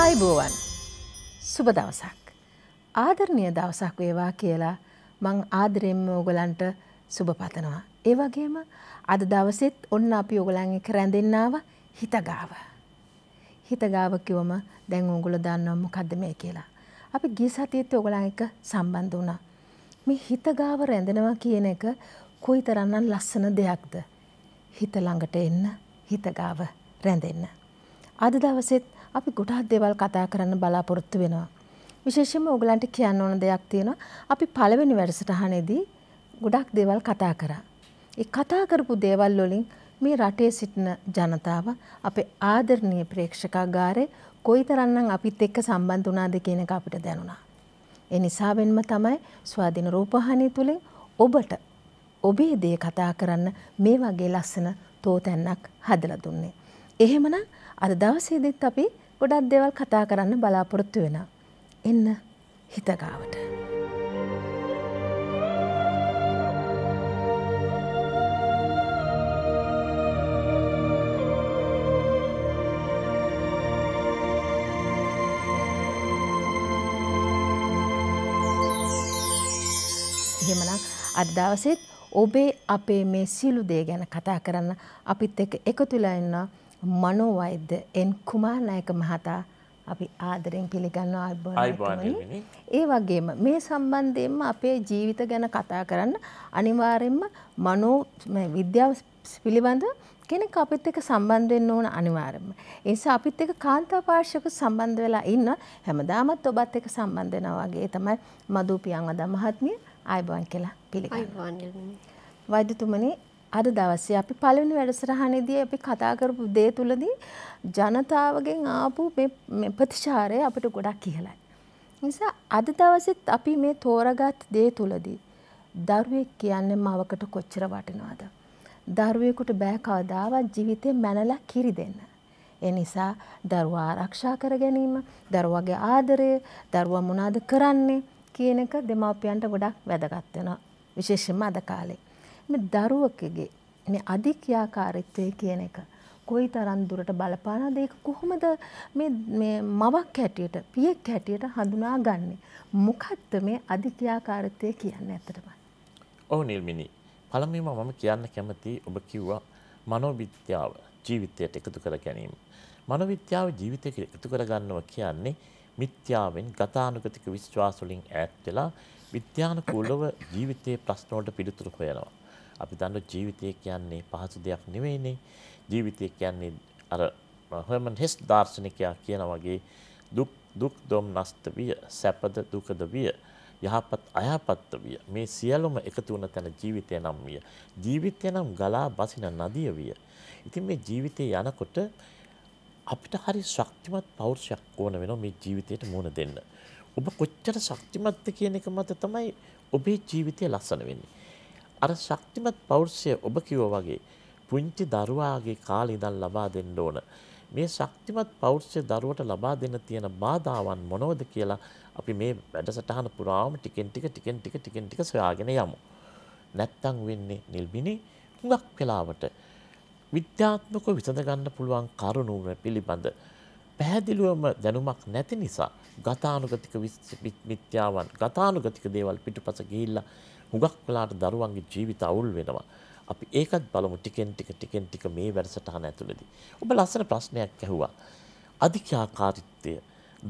ආයිබෝවන් සුබ දවසක්. ආදරණය දවසක් වේවා කියලා මං ආදරෙන්ම ඕගලන්ට සුබ පතනවා. ඒවගේම අද දවසෙත් ඔන්න අපි ඔගලන් එක රැඳෙන්නාව හිතගාව. හිතගාව කිවම දැන් ඕගුල දන්නවම කද මේ කියලා. අපි ගිය සතියත් ඔගලන් එක සම්බන්ධ වුණා. මේ හිතගාව රැඳෙනවා කියන එක කොයි තරන්නන් ලස්සන දෙයක්ද. හිත ළඟට එන්න හිතගාව රැඳෙන්න. අද දවසෙත් අපි ගොඩාක් දේවල් කතා කරන්න බලාපොරොත්තු වෙනවා. විශේෂයෙන්ම ඕගලන්ට කියන්න ඕන දෙයක් තියෙනවා. අපි පළවෙනි වැඩසටහනේදී ගොඩක් දේවල් කතා කරා. ඒ කතා කරපු දේවල් වලින් මේ රටේ සිටින ජනතාව අපේ ආදරණීය ප්‍රේක්ෂකාගාරේ කොයිතරම්නම් අපිත් එක්ක සම්බන්ධ වුණාද කියන එක අපිට දැනුණා. ඒ නිසා වෙන්ම තමයි ස්වාධීන රූපවාහිනිය තුලින් ඔබට ඔබේ දේ කතා කරන්න මේ වගේ ලස්සන තෝතැන්නක් හදලා දුන්නේ. එහෙමනම් අද දවසේදෙත් අපි ගොඩක් දෙවල් කතා කරන්න බලාපොරොත්තු වෙන. එන්න හිතගාවට. එහෙමනම් අද දවසෙත් ඔබේ අපේ මේ සියලු දේ ගැන කතා කරන්න අපිත් එක්ක එකතුලා ඉන්නවා මනෝ වෛද්‍ය එන් කුමාරනායක මහතා අපි ආදරෙන් පිළිගන්නවා අල්බෝනයි. ඒ වගේම මේ සම්බන්ධයෙන්ම අපේ ජීවිත ගැන කතා කරන්න අනිවාර්යෙන්ම මනෝ විද්‍යාව පිළිබඳ කෙනෙක් අපිත් එක්ක සම්බන්ධ වෙන්න ඕන අනිවාර්යයෙන්ම. ඒ නිසා අපිත් එක්ක කාන්තා පාර්ශ්වක සම්බන්ධ වෙලා ඉන්න හැමදාමත් ඔබත් එක්ක සම්බන්ධ වෙනවා වගේ තමයි මදු පියන්වදා මහත්මිය ආයුබෝවන් කියලා පිළිගන්නවා. ආයුබෝවන්. වෛද්‍යතුමනි අද දවසේ අපි පළවෙනි වැඩසටහනේදී අපි කතා කරපු දේ තුලදී ජනතාවගෙන් ආපු මේ ප්‍රතිචාරය අපිට ගොඩක් ඉහළයි. නිසා අද දවසෙත් අපි මේ තෝරගත් දේ තුලදී දරුවෙක් කියන්නේ මවකට කොච්චර වටිනවද? දරුවෙකුට බෑ කවදාවත් ජීවිතේ මැනලා කිරි දෙන්න. ඒ නිසා දරුවා ආරක්ෂා කර ගැනීම, දරුවාගේ ආදරය, දරුවා මොනවද කරන්නේ කියන එක දෙමාපියන්ට ගොඩක් වැදගත් වෙනවා. විශේෂයෙන්ම අද කාලේ. මේ දරුවකගේ මේ අධික්‍යාකාරීත්වය කියන එක කොයි තරම් දුරට බලපානවද ඒක කොහොමද මේ මේ මවක් හැටියට පියෙක් හැටියට හඳුනාගන්නේ මොකක්ද මේ අධික්‍යාකාරීත්වය කියන්නේ ඇත්තටම ඔව් නිල්මිනි පළමුවෙන්ම මම කියන්න කැමති ඔබ කිව්වා මනෝවිද්‍යාව ජීවිතයට එකතු කර ගැනීම මනෝවිද්‍යාව ජීවිතයට එකතු කර ගන්නවා කියන්නේ මිත්‍යාවෙන් ගතානුගතික විශ්වාස වලින් ඈත් වෙලා විද්‍යානුකූලව ජීවිතයේ ප්‍රශ්න වලට පිළිතුරු හොයනවා අපි දන්න ජීවිතය කියන්නේ පහසු දෙයක් නෙවෙයිනේ. ජීවිතය කියන්නේ අර හර්මන් හෙස් දාර්ශනිකයා කියන වගේ දුක් දුක් දුම්නස්ත විය, සැපද දුකද විය, යහපත් අයහපත් විය. මේ සියලුම එකතු වුණ තැන ජීවිතය නම් විය. ජීවිතය නම් ගලා බසින නදිය විය. ඉතින් මේ ජීවිතේ යනකොට අපිට හරි ශක්තිමත් පෞරුෂයක් ඕන වෙනවා මේ ජීවිතයට මුණ දෙන්න. ඔබ කොච්චර ශක්තිමත්ද කියන එක මත තමයි ඔබේ ජීවිතය ලස්සන වෙන්නේ. අර ශක්තිමත් පෞරුෂය ඔබ කිව්වා වගේ පුංචි දරුවාගේ කාලේ ඉඳන් ලබා දෙන්න ඕන. මේ ශක්තිමත් පෞරුෂය දරුවට ලබා දෙන්න තියෙන බාධාවන් මොනවද කියලා අපි මේ වැඩසටහන පුරාම ටිකෙන් ටික ටිකෙන් ටික ටිකෙන් ටික සොයාගෙන යමු. නැත්තම් වෙන්නේ නිල්බිනි හුඟක් වෙලාවට විද්‍යාත්මකව විසඳ ගන්න පුළුවන් කරුණු පිළිබඳ පැහැදිලිවම දැනුමක් නැති නිසා ගතානුගතික මිත්‍යාවන් ගතානුගතික දේවල් පිටුපස ගිහිල්ලා හුඟක් වෙලාට දරුවන්ගේ ජීවිත අවුල් වෙනවා. අපි ඒකත් බලමු ටිකෙන් ටික ටිකෙන් ටික මේ වැඩසටහන ඇතුළේදී. ඔබ ලස්සන ප්‍රශ්නයක් ඇහුවා. අධිකාකාරීත්වය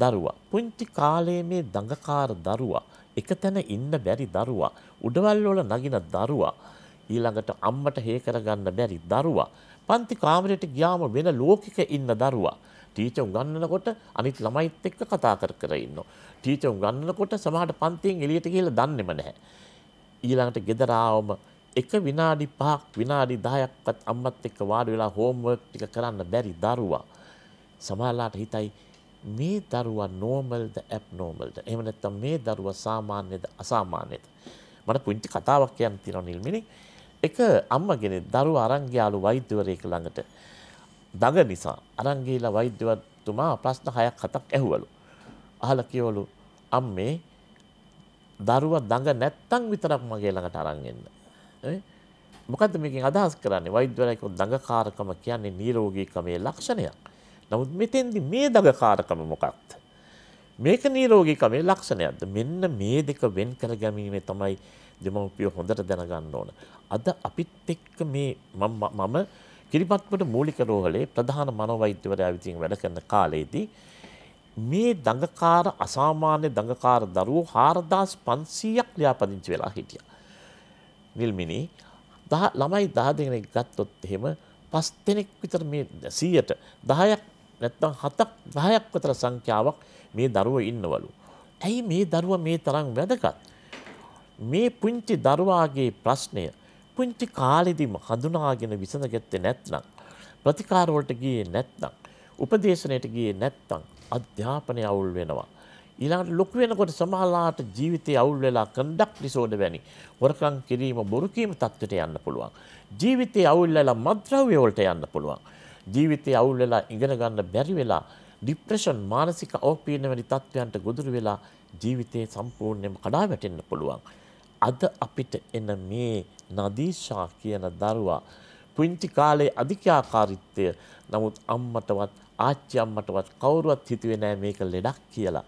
දරුවා පුංචි කාලයේ මේ දඟකාර දරුවා එක තැන ඉන්න බැරි දරුවා උඩවල් වල නගින දරුවා ඊළඟට අම්මට හේ කරගන්න බැරි දරුවා පන්ති කාමරයට ගියාම වෙන ලෝකෙක ඉන්න දරුවා ටීචර් උගන්වනකොට අනිත් ළමයිත් එක්ක කතා කර කර ඉන්නවා ටීචර් උගන්වනකොට සමහරට පන්තියෙන් එළියට ගිහලා දන්නේම නැහැ ඊළඟට ගෙදර ආවම එක විනාඩි 5ක් විනාඩි 10ක්වත් අම්මත් එක්ක වාඩි වෙලා හෝම්වර්ක් ටික කරන්න බැරි දරුවා. සමහරලාට හිතයි මේ දරුවා normal ද abnormal ද එහෙම නැත්නම් මේ දරුවා සාමාන්‍යද අසාමාන්‍යද මට පුංචි කතාවක් කියන්න තියෙනවා නිල්මිනේ එක අම්මගෙන දරුවා අරන් ගියාලු වෛද්‍යවරයෙක් ළඟට දඟ නිසා අරන් ගිහිලා වෛද්‍යවරතුමා ප්‍රශ්න 6ක් 7ක් ඇහුවලු අහලා කියවලු අම්මේ දරුවා දඟ නැත්තම් විතරක් මගේ ළඟට අරන් එන්න. මොකද්ද මේකෙන් අදහස් කරන්නේ? වෛද්‍යවරයෙක් දඟකාරකම කියන්නේ නිරෝගීකමේ ලක්ෂණයක්. නමුත් මෙතෙන්දි මේ දඟකාරකම මොකක්ද? මේක නිරෝගීකමේ ලක්ෂණයක්ද? මෙන්න මේ දෙක වෙන් කර ගැනීමේ තමයි දෙමව්පිය හොඳට දැනගන්න ඕන. අද අපිත් එක්ක මේ මම කිරිපත්පුර මූලික රෝහලේ ප්‍රධාන මනෝවෛද්‍යවරයා විසින් වැඩ කරන කාලේදී මේ දඟකාර අසාමාන්‍ය දඟකාර දරුවෝ හාරදාස් පන්සීයක් ලියාපදිංචි වෙලා හිටිය. නිල්මිනි ළමයි දහ දෙනෙක් ගත්තොත් එහෙම පස් දෙනෙක් විතර මේ සීයට දහයක් නැත්තම් හතක් දහයක් විතර සංඛ්‍යාවක් මේ දරුව ඉන්නවලු. ඇයි මේ දරුව මේ තරම් වැදගත්. මේ පුංචි දරුවාගේ ප්‍රශ්නය පුංචි කාලෙදිම හඳුනාගෙන විසඳගත්තේ නැත්නම් ප්‍රතිකාරවලට ගියේ නැත්නම් උපදේශනයට ගියේ නැත්නම් අධ්‍යාපනය අවුල් වෙනවා. ඊළඟට ලොකු වෙනකොට සමහරලාට ජීවිතේ අවුල් වෙලා කන්ඩක් ලිසෝඩ වැනි හොරකම් කිරීම බොරු කීම තත්ත්වයට යන්න පුළුවන්. ජීවිතේ අවුල් වෙලා මද්ද්‍රව්‍ය වලට යන්න පුළුවන්. ජීවිතේ අවුල් වෙලා ඉගෙන ගන්න බැරි වෙලා ડિප්‍රෙෂන් මානසික අවපීඩන වැනි තත්ත්වයන්ට ගොදුරු වෙලා ජීවිතේ සම්පූර්ණයෙන්ම කඩා වැටෙන්න පුළුවන්. අද අපිට එන මේ නදීෂා කියන දරුවා පුංචි කාලේ අධිකාකාරීත්වය නමුත් අම්මටවත් ආච්චි අම්මටවත් කවුරුවත් හිතුවේ නෑ මේක ලෙඩක් කියලා.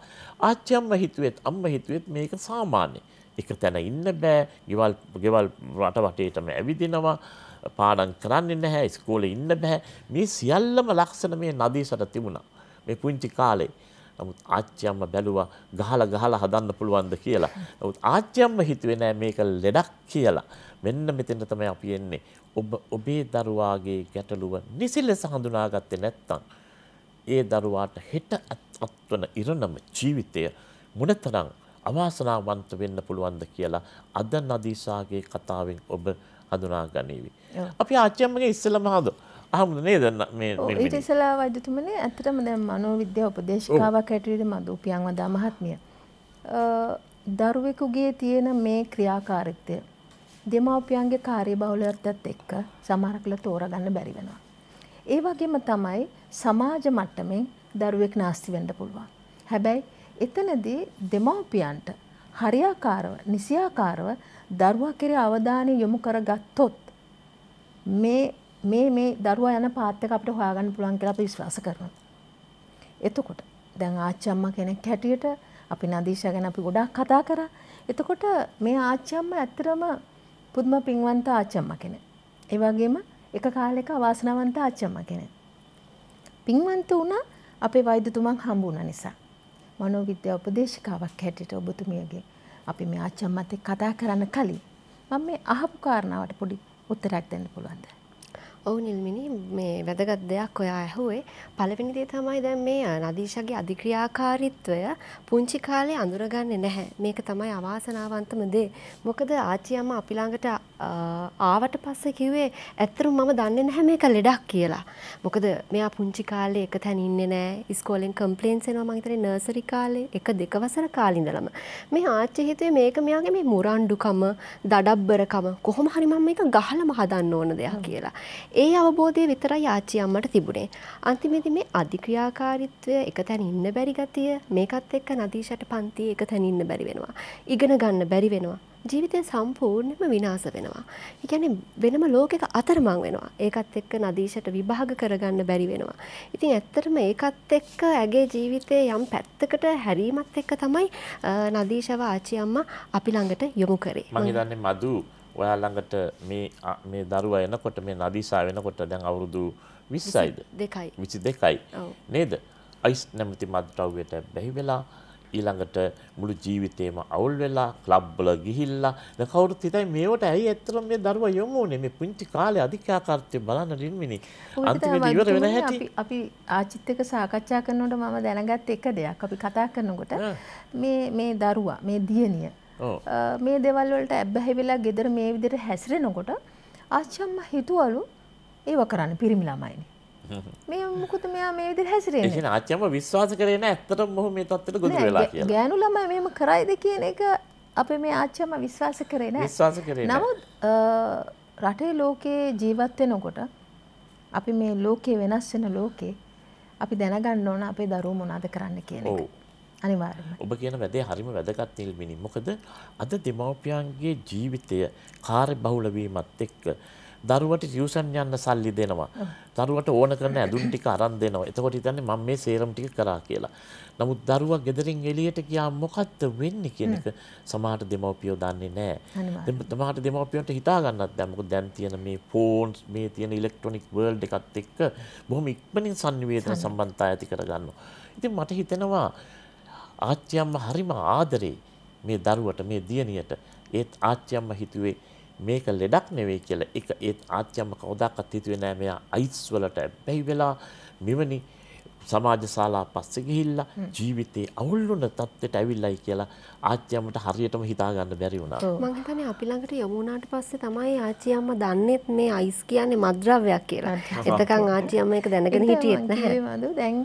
ආච්චි අම්මා හිතුවෙත් අම්මා හිතුවෙත් මේක සාමාන්‍ය. එක තැන ඉන්න බෑ. ගෙවල් ගෙවල් රට වටේටම ඇවිදිනවා. පාඩම් කරන්නේ නැහැ. ඉස්කෝලේ ඉන්න බෑ. මේ සියල්ලම ලක්ෂණ මේ නදීසට තිබුණා. මේ පුංචි කාලේ. නමුත් ආච්චි අම්මා බැලුවා ගහලා ගහලා හදන්න පුළුවන්ද කියලා. නමුත් ආච්චි අම්මා හිතුවේ නෑ මේක ලෙඩක් කියලා. මෙන්න මෙතන තමයි අපි එන්නේ. ඔබ ඔබේ දරුවාගේ ගැටලුව නිසි ලෙස හඳුනාගත්තේ නැත්නම් ඒ දරුවාට හෙට අත්වන ඉරණම ජීවිතය මොනතරම් අවාසනාවන්ත වෙන්න පුළුවන්ද කියලා අද නදීසාගේ කතාවෙන් ඔබ හඳුනා ගනීවි. අපි ආච්චිම්මගේ ඉස්සෙල්ලම හඳු අහමුද නේද මේ ඊට ඉස්සෙල්ලා වෛද්‍යතුමනි ඇත්තටම දැන් මනෝවිද්‍යා උපදේශිකාවක් හැටියට මදූපියන් වදා මහත්මිය දරුවෙකුගේ තියෙන මේ ක්‍රියාකාරීත්වය දෙමව්පියන්ගේ කාර්යබහුලත්වයත් එක්ක සමහරක්ල තෝරගන්න බැරි වෙනවා. ඒ වගේම තමයි සමාජ මට්ටමින් දරුවෙක් නාස්ති වෙන්න පුළුවන්. හැබැයි එතනදී දෙමව්පියන්ට හරියාකාරව නිසියාකාරව දරුවා කෙරේ අවධානය යොමු කරගත්තොත් මේ මේ මේ දරුවා යන පාත් එක අපිට හොයාගන්න පුළුවන් කියලා අපි විශ්වාස කරනවා. එතකොට දැන් ආච්චි අම්මා කෙනෙක් හැටියට අපි නදීෂා ගැන අපි ගොඩාක් කතා කරා. එතකොට මේ ආච්චි අම්මා ඇත්තටම පුදුම පින්වන්ත ආච්චි අම්මා කෙනෙක්. ඒ වගේම එක කාලෙක අවාසනාවන්ත ආච්චම්මා කෙනෙක්. පින්වන්ත වුණා අපේ වෛද්‍යතුමන් හම්බ වුණ නිසා. මනෝවිද්‍යා උපදේශකාවක් හැටියට ඔබතුමියගේ අපි මේ ආච්චම්මත් එක්ක කතා කරන්න කලින් මම මේ අහපු කාරණාවට පොඩි උත්තරයක් දෙන්න පුළුවන්ද? ඔවු නිල්මිනි මේ වැදගත් දෙයක් ඔයා ඇහුවේ පළවෙනි දේ තමයි දැන් මේ නදීෂාගේ අධික්‍රියාකාරීත්වය පුංචි කාලේ අඳුරගන්නේ නැහැ. මේක තමයි අවාසනාවන්තම දේ. මොකද ආච්චි අම්මා අපි ළඟට ආවට පස්සේ කිව්වේ ඇත්තටම මම දන්නේ නැහැ මේක ලෙඩක් කියලා. මොකද මෙයා පුංචි කාලේ එක තැන ඉන්නේ නැහැ. ඉස්කෝලෙන් කම්ප්ලේන්ට්ස් එනවා මං හිතන්නේ නර්සරි කාලේ එක දෙක වසර කාලේ ඉඳලම. මේ ආච්චි හිතුවේ මේක මෙයාගේ මේ මුරණ්ඩුකම, දඩබ්බරකම කොහොම හරි මම මේක ගහලම හදන්න ඕන දෙයක් කියලා. ඒ අවබෝධය විතරයි ආච්චි අම්මට තිබුණේ. අන්තිමේදී මේ අධික්‍රියාකාරීත්වය එක තැන ඉන්න බැරි ගතිය මේකත් එක්ක නදීෂට පන්තියේ එක තැන ඉන්න බැරි වෙනවා. ඉගෙන ගන්න බැරි වෙනවා. ජීවිතය සම්පූර්ණයෙන්ම විනාශ වෙනවා. ඒ කියන්නේ වෙනම ලෝකයක අතරමං වෙනවා. ඒකත් එක්ක නදීෂට විභාග කරගන්න බැරි වෙනවා. ඉතින් ඇත්තටම ඒකත් එක්ක ඇගේ ජීවිතයේ යම් පැත්තකට හැරීමත් එක්ක තමයි නදීෂව ආච්චි අම්මා අපි ළඟට යොමු කරේ. මම හිතන්නේ මදු ඔයා ළඟට මේ මේ දරුවා එනකොට මේ නදීසා වෙනකොට දැන් අවුරුදු 20යිද 22යි 22යි නේද අයිස් නැමැති මත්ද්‍රව්‍යයට බැහි වෙලා ඊළඟට මුළු ජීවිතේම අවුල් වෙලා ක්ලබ් වල ගිහිල්ලා දැන් කවුරුත් හිතයි මේවට ඇයි ඇත්තටම මේ දරුවා යොමු වුනේ මේ පුංචි කාලේ අධිකාකාරීත්වය බලන්න රින්මිනි අන්තිමට ඉවර වෙන හැටි අපි අපි ආචිත් එක්ක සාකච්ඡා කරනකොට මම දැනගත් එක දෙයක් අපි කතා කරනකොට මේ මේ දරුවා මේ දියණිය මේ දෙවල්වලට ඇබ්බැහි වෙලා ගෙදර මේ විදිර හැසිරෙනකොට ආච්චම්ම හිතුවලු ඒව කරන්න පිරිමි ළමයිනි. මේ මුකුත් මෙයා මේ විදිර හැසිරෙන ආච්චම විශ්වාස කරන ඇත්තට මොහ මේ තත්වට ගොඩ වෙලා ගෑනු ළම මෙම කරයිද කියන එක අප මේ ආච්චම විශ්වාස කරන විශ්වාස කරේ නමුත් රටේ ලෝකයේ ජීවත්වෙනකොට අපි මේ ලෝකයේ වෙනස් වෙන ලෝකේ අපි දැනගන්න ඕන අපේ දරුවෝ මොනාද කරන්න කියන එක. අනිවාර්යයෙන්ම. ඔබ කියන වැදේ හරිම වැදගත් නිල්මිනි. මොකද අද දෙමව්පියන්ගේ ජීවිතය කාර්යබහුල වීමත් එක්ක දරුවට ටියුෂන් යන්න සල්ලි දෙනවා. දරුවට ඕන කරන ඇඳුම් ටික අරන් දෙනවා. එතකොට හිතන්නේ මම මේ සේරම ටික කරා කියලා. නමුත් දරුවා ගෙදරින් එළියට ගියා මොකද්ද වෙන්නේ කියන එක සමහර දෙමව්පියෝ දන්නේ නැහැ. සමහර දෙමව්පියන්ට හිතා ගන්නත් දැන් මොකද දැන් තියෙන මේ ෆෝන්ස් මේ තියෙන ඉලෙක්ට්‍රොනික වර්ල්ඩ් එකත් එක්ක බොහොම ඉක්මනින් sannivedana සම්බන්ධතාව ඇති කරගන්නවා. ඉතින් මට හිතෙනවා ආච්චියම්ම හරිම ආදරේ මේ දරුවට මේ දියණියට ඒත් ආච්චියම්ම හිතුවේ මේක ලෙඩක් නෙවෙයි කියලා. ඒක ඒත් ආච්චියම්ම කවදාකවත් හිතුවේ නෑ මෙයා අයිස් වලට බැහැ වෙලා මෙවනි සමාජ ශාලා පස්සේ ගිහිල්ලා ජීවිතේ අවුල් වුණ තත්ත්වයට ඇවිල්ලයි කියලා ආච්චි අම්මට හරියටම හිතා ගන්න බැරි වුණා. මම හිතන්නේ අපි ළඟට යමු වුණාට පස්සේ තමයි ආච්චි අම්මා දන්නේත් මේ අයිස් කියන්නේ මද්‍රව්‍යයක් කියලා. එතකන් ආච්චි අම්මා ඒක දැනගෙන හිටියෙත් නැහැ. දැන්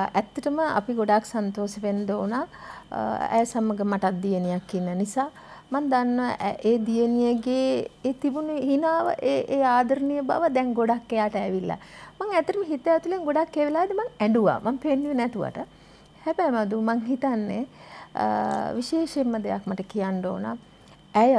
ඇත්තටම අපි ගොඩාක් සන්තෝෂ වෙන්න ඕන. ඇය සමග මටත් දියණියක් ඉන්න නිසා මම දන්නවා ඒ දියණියගේ ඒ තිබුණු හිනාව ඒ ආදරණීය බව දැන් ගොඩක් එයාට ඇවිල්ලා. මං ඇතරම හිත ඇතුළෙන් ගොඩක් කෙවෙලාද මං ඇඩුවා මං පෙන්ුව නැතුවට හැබැයි මදු මං හිතන්නේ විශේෂෙන්ම දෙයක් මට කියන්න ඕන ඇය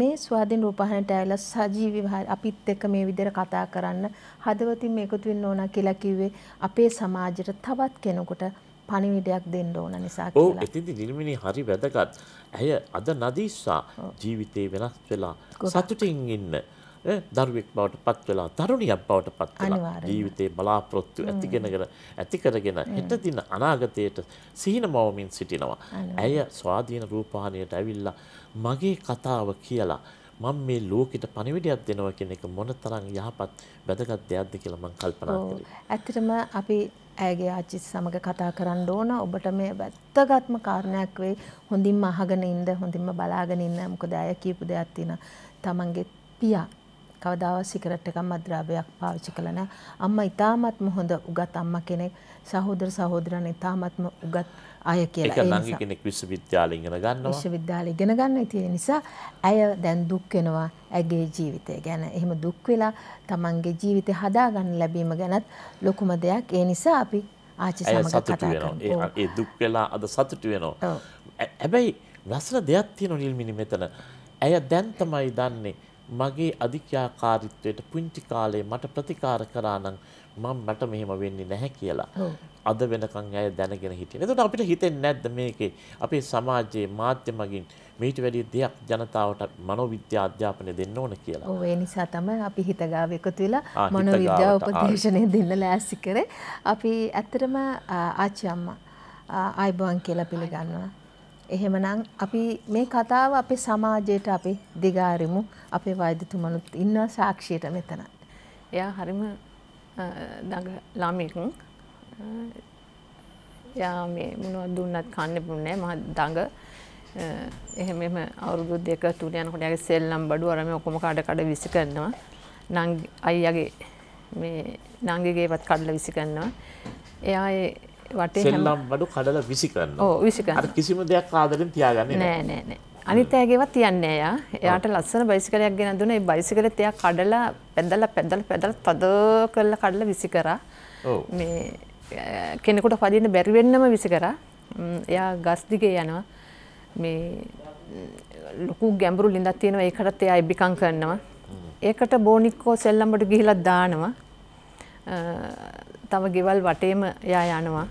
මේ ස්වාධීන් රූපහනට ඇවිල සජීවි අපිත් එක්ක මේ විදිහට කතා කරන්න හදවතින් එකතු වෙන්න ඕන කියලා කිව්වේ අපේ සමාජයට තවත් කෙනෙකුට පණිවිඩයක් දෙන්න ඕන නිසා කියලා. ඔව් එතින්දි නිල්මිනි හරි වැදගත්. ඇය අද නදීසා ජීවිතේ වෙනස් වෙලා සතුටින් ඉන්න දරුවෙක් බවට පත් වෙලා තරුණියක් බවට පත් වෙලා ජීවිතේ බලාපොරොත්තු ඇතිගෙනගෙන ඇති කරගෙන හෙට දින අනාගතයට සිහිනමවමින් සිටිනවා. ඇය ස්වාධීන රූපවාහිනියට ඇවිල්ලා මගේ කතාව කියලා මම මේ ලෝකෙට පණිවිඩයක් දෙනවා කියන එක මොනතරම් යහපත් වැදගත් දෙයක්ද කියලා මම කල්පනා කළේ. ඇත්තටම අපි ඇගේ ආච්චිත් සමග කතා කරන්න ඕන ඔබට මේ වැත්තගත්ම කාරණයක් වෙයි. හොඳින්ම අහගෙන ඉන්න, හොඳින්ම බලාගෙන ඉන්න. මොකද ඇය කියපු දෙයක් තියෙනවා. තමන්ගේ පියා කවදාවත් සිගරට් එකක් මත්ද්‍රව්‍යයක් පාවිච්චි කළේ නැහැ. අම්මා ඊටාත්ම හොඳ උගත් අම්මා කෙනෙක්. සහෝදර සහෝදරයන් ඊටාත්ම උගත් අය කියලා. ඒක ළඟ කෙනෙක් විශ්වවිද්‍යාලෙ ඉගෙන ගන්නවා. විශ්වවිද්‍යාලෙ ඉගෙන ගන්න ඉතින් නිසා ඇය දැන් දුක් වෙනවා ඇගේ ජීවිතය ගැන. එහෙම දුක් වෙලා තමන්ගේ ජීවිතය හදාගන්න ලැබීම ගැනත් ලොකුම දෙයක්. ඒ නිසා අපි ආච්චි සමග කතා කරනවා. ඒ දුක් වෙලා අද සතුටු වෙනවා. හැබැයි ලස්සන දෙයක් තියෙනවා නිල්මිනි මෙතන. ඇය දැන් තමයි දන්නේ මගේ අධික්‍යාකාරීත්වයට පුංචි කාලේ මට ප්‍රතිකාර කරා නම් මම මට මෙහෙම වෙන්නේ නැහැ කියලා. අද වෙනකන් අය දැනගෙන හිටියේ. එතකොට අපිට හිතෙන්නේ නැද්ද මේකේ අපේ සමාජයේ මාධ්‍ය මගින් මේට වැඩි දෙයක් ජනතාවට මනෝවිද්‍යා අධ්‍යාපනය දෙන්න ඕන කියලා. ඔව් ඒ නිසා තමයි අපි හිතගාව එකතු වෙලා මනෝවිද්‍යා උපදේශනය දෙන්න ලෑස්ති කරේ. අපි ඇත්තටම ආච්චි අම්මා ආයිබෝන් කියලා පිළිගන්නවා. එහෙමනම් අපි මේ කතාව අපේ සමාජයට අපි දිගාරිමු. අපේ වෛද්‍යතුමනුත් ඉන්නවා සාක්ෂියට මෙතන. එයා හරිම දඟ ළමෙක්. එයා මේ මොනවද දුන්නත් කන්න පුන්නේ මහ දඟ. එහෙම එහෙම අවුරුදු දෙක තුන යනකොට යාගේ සෙල්ලම් බඩු අර මේ ඔක්කොම කඩ කඩ විසි කරනවා. නංගි අයියාගේ මේ නංගිගේවත් කඩලා විසි කරනවා. එයා ඒ සෙල්ලම් බඩු කඩලා විසි කරනවා. ඔව් විසි කරනවා. අර කිසිම දෙයක් ආදරෙන් තියාගන්නේ නෑ. නෑ නෑ නෑ. අනිත් අයගේවත් තියන්නේ එයා. එයාට ලස්සන බයිසිකලයක් ගෙනත් දුන්නා. ඒ බයිසිකලෙත් එයා කඩලා පැදලා පැදලා පැදලා තද කරලා කඩලා විසි කරා. මේ කෙනෙකුට පදින්න බැරි වෙන්නම විසි කරා. එයා ගස් දිගේ යනවා. මේ ලොකු ගැඹුරු ලිඳක් තියෙනවා. ඒකටත් එයා ඉබිකම් කරනවා. ඒකට බෝනික්කෝ සෙල්ලම්බට ගිහිලා දානවා. තව ගෙවල් වටේම එයා යනවා.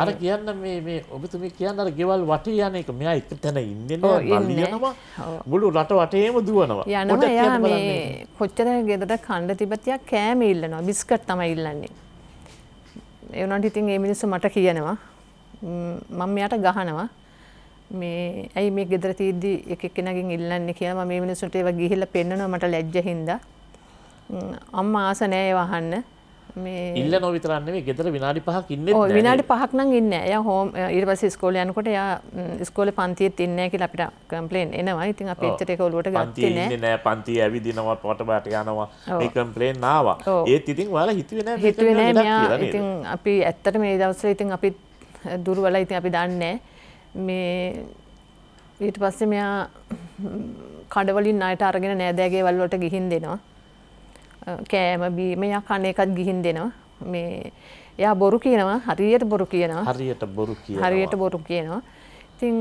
අර කියන්න මේ මේ ඔබතුමි කියන්න අර ගෙවල් වටේ යන එක මෙයා එක තැන ඉන්නේ නෑ යනවා මුළු රට වටේම දුවනවා යනවා එයා මේ කොච්චර ගෙදර කණ්ඩ තිබතියක් කෑම ඉල්ලනවා බිස්කට් තමයි ඉල්ලන්නේ ඒ වුණාට ඉතින් මේ මිනිස්සු මට කියනවා මම මෙයාට ගහනවා මේ ඇයි මේ ගෙදර තියද්දි එක එක්කෙනගෙන් ඉල්ලන්නේ කියලා මම මේ මිනිස්සුන්ට ඒවා ගිහිල්ලා පෙන්නනවා මට ලැජ්ජ හින්දා අම්මා ආස නෑ ඒව අහන්න ඉල්ල නොවිතරන්නේ ගෙතර විනාඩි පහක් ඉන්න විනාඩි පහක් නම් ඉන්න ය හෝම ඉර පස ස්කෝල යනකොට යා ස්කෝල පන්තියත් ඉන්නකි අපිට කම්පලේන් එනවා ඉතින් අප චටක ඔලුවට ගන්ති නෑ පන්ති ඇවි දිනවා පොට බාට යනවා කම්පලේන් නවා ඒත් ඉතින් වාල හිතුවෙන හිතුවෙන ඉතින් අපි ඇත්තට මේ දවස ඉතින් අපිත් දුරුවල ඉතින් අපි දන්නේ මේ ඊට පස්සේ මෙයා කඩවලින් අයට අරගෙන නෑදෑගේ වල්ලට ගිහින් දෙනවා කෑම බීමයා කන එකත් ගිහින් දෙනවා මේ එයා බොරු කියනවා හරියට බොරු කියනවා හරියට බොරු කිය හරියට බොරු කියනවා ඉතිං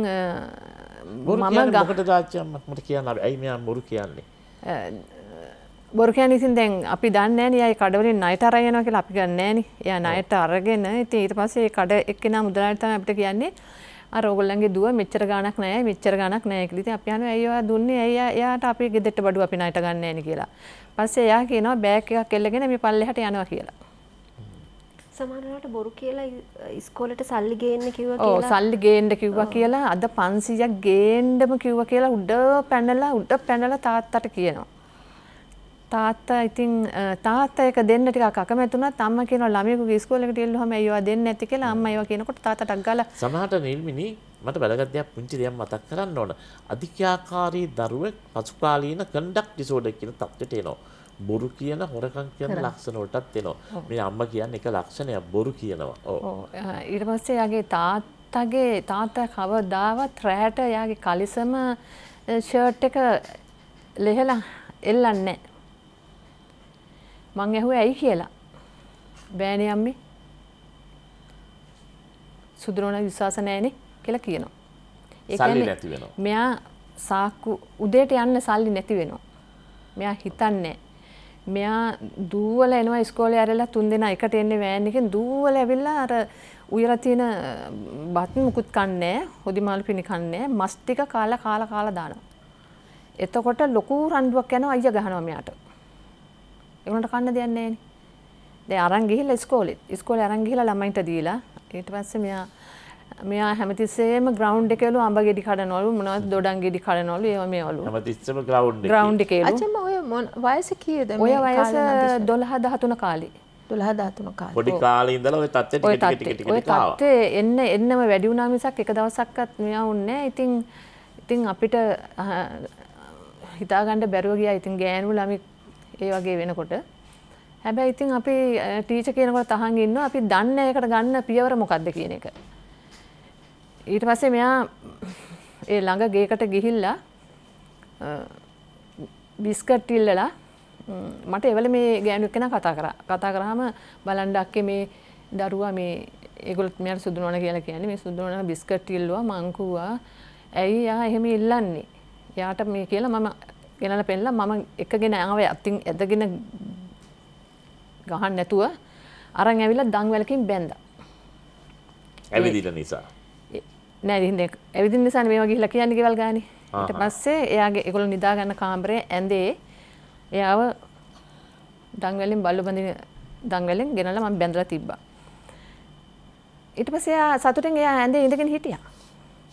මම ගකට දාච්චමට කියන්න ඇයි මෙයා බොරු කියන්නේ බොරුකයන් ඉසින් දැන් අපි දන්නෑන යයි කඩවලින් අයට අරයනවා කියලා අපි ගන්නෑන ය අයට අරගෙන ඉතින් ඊට පස්සේ කඩ එක්කෙන මුදලාටම අපිට කියන්නේ අරෝගල්ලන්ගේ දුව මෙච්චර ගණක් නෑ මෙච්චර ගණක් නෑකලිති අප යන ඇයවා දුන්නේ ඇය යාට අපි ගෙදෙට බඩු අපි නයට ගන්නෑන කියලා පස්සේ එයා කියනවා බෑග් එකක් එල්ලගෙන මේ පල්ලෙහාට යනවා කියලා. සමහරවිට බොරු කියලා ඉස්කෝලේට සල්ලි ගේන්න කිව්වා කියලා. ඔව් සල්ලි ගේන්න කිව්වා කියලා අද 500ක් ගේන්නම කිව්වා කියලා උඩ පැනලා උඩ පැනලා තාත්තට කියනවා. තාත්තා ඉතින් තාත්තා එක දෙන්න ටිකක් අකමැතුණත් අම්මා කියනවා ළමයෙකුගේ ඉස්කෝලේකට ගියල්ලාම අයියෝ දෙන්න නැති කියලා අම්මා ඒවා කියනකොට තාත්තා ටක් ගාලා සමහරට නිල්මිනි මට වැදගත් දෙයක් පුංචි දෙයක් මතක් කරන්න ඕන. අධික්‍යාකාරී දරුවෙක් පසුකාලීන කන්ඩක්ට් ඩිසෝඩර් කියන තත්ත්වයට එනවා. බොරු කියන හොරකම් කියන ලක්ෂණ වලටත් එනවා. මේ අම්මා කියන්නේ එක ලක්ෂණයක් බොරු කියනවා. ඔව්. ඊට පස්සේ යාගේ තාත්තගේ තාත්තා කවදාවත් රැහැට යාගේ කලිසම ෂර්ට් එක ලෙහෙලා එල්ලන්නේ මං ඇහුවේ ඇයි කියලා. බෑනේ අම්මේ. සුදුරෝණ විශ්වාස නැහැනේ. කියලා කියනවා. ඒ කියන්නේ නැති වෙනවා. මෙයා සාක්කු උදේට යන්න සල්ලි නැති වෙනවා. මෙයා හිතන්නේ මෙයා දූවල එනවා ස්කෝලේ ඇරලා තුන් දෙනා එකට එන්නේ වෑන් එකෙන් දූවල ඇවිල්ලා අර උයලා තියෙන බත් මුකුත් කන්නේ හොදි මාළු පිණි කන්නේ මස් ටික කාලා කාලා කාලා දානවා. එතකොට ලොකු රණ්ඩුවක් යනවා අයියා ගහනවා මෙයාට. ඒගොල්ලන්ට කන්න දෙයක් නැහැ නේ. දැන් අරන් ගිහිල්ලා ඉස්කෝලෙත් ඉස්කෝලේ අරන් ගිහිල්ලා ළමයින්ට දීලා ඊට පස්සේ මෙයා මෙයා හැමතිස්සේම ග්‍රවන්් එකලු අඹ ගෙඩි කඩනොලු මොනවත් දොඩන් ගෙඩි කඩනොලු ඒව මේවලු හැමතිස්සම ග්‍රවන්් ග්‍රවන්් එකේ අචම ඔය වයස කීයද ඔය වයස 12 13 කාලේ 12 13 කාලේ පොඩි කාලේ ඉඳලා ඔය තත්ත්වයට ටික ටික ටික ටික ආවා ඔය තත්ත්වේ එන්න එන්නම වැඩි වුණා මිසක් එක දවසක්වත් මෙයා උන්නේ ඉතින් ඉතින් අපිට හිතාගන්න බැරුව ගියා ඉතින් ගෑනු ළමයි ඒ වගේ වෙනකොට හැබැයි ඉතින් අපි ටීචර් කියනකොට තහන් ඉන්නවා අපි දන්නේ ඒකට ගන්න පියවර මොකද්ද කියන එක ඊට පස්සේ මෙයා ඒ ළඟ ගේකට ගිහිල්ලා බිස්කට් ඉල්ලලා මට එවල මේ ගෑනුක් කෙනා කතා කරා. කතා කරාම බලන්න අක්කේ මේ දරුවා මේ ඒගොල්ලෝ මෙයාට සුදු නෝන කියලා කියන්නේ මේ සුදු නෝන බිස්කට් ඉල්ලුවා මං කිව්වා ඇයි යා එහෙම ඉල්ලන්නේ? යාට මේ කියලා මම ගෙනලා පෙන්නලා මම එකගෙන ආවේ අතින් ඇදගෙන ගහන්න නැතුව අරන් ඇවිල්ලා දන් වැලකින් බැඳා. ඇවිදින නිසා. නෑ ඇවිදි නිසා මේවා ගිහිල්ලා කියන්නේ ගෙවල් ගානේ. ඊට පස්සේ එයාගේ ඒගොල්ලෝ නිදා ගන්න කාමරේ ඇඳේ එයාව දංවැලෙන් බල්ලු බඳින දංවැලෙන් ගෙනල්ලා මම බැඳලා තිබ්බා. ඊට පස්සේ එයා සතුටෙන් එයා ඇඳේ ඉඳගෙන හිටියා.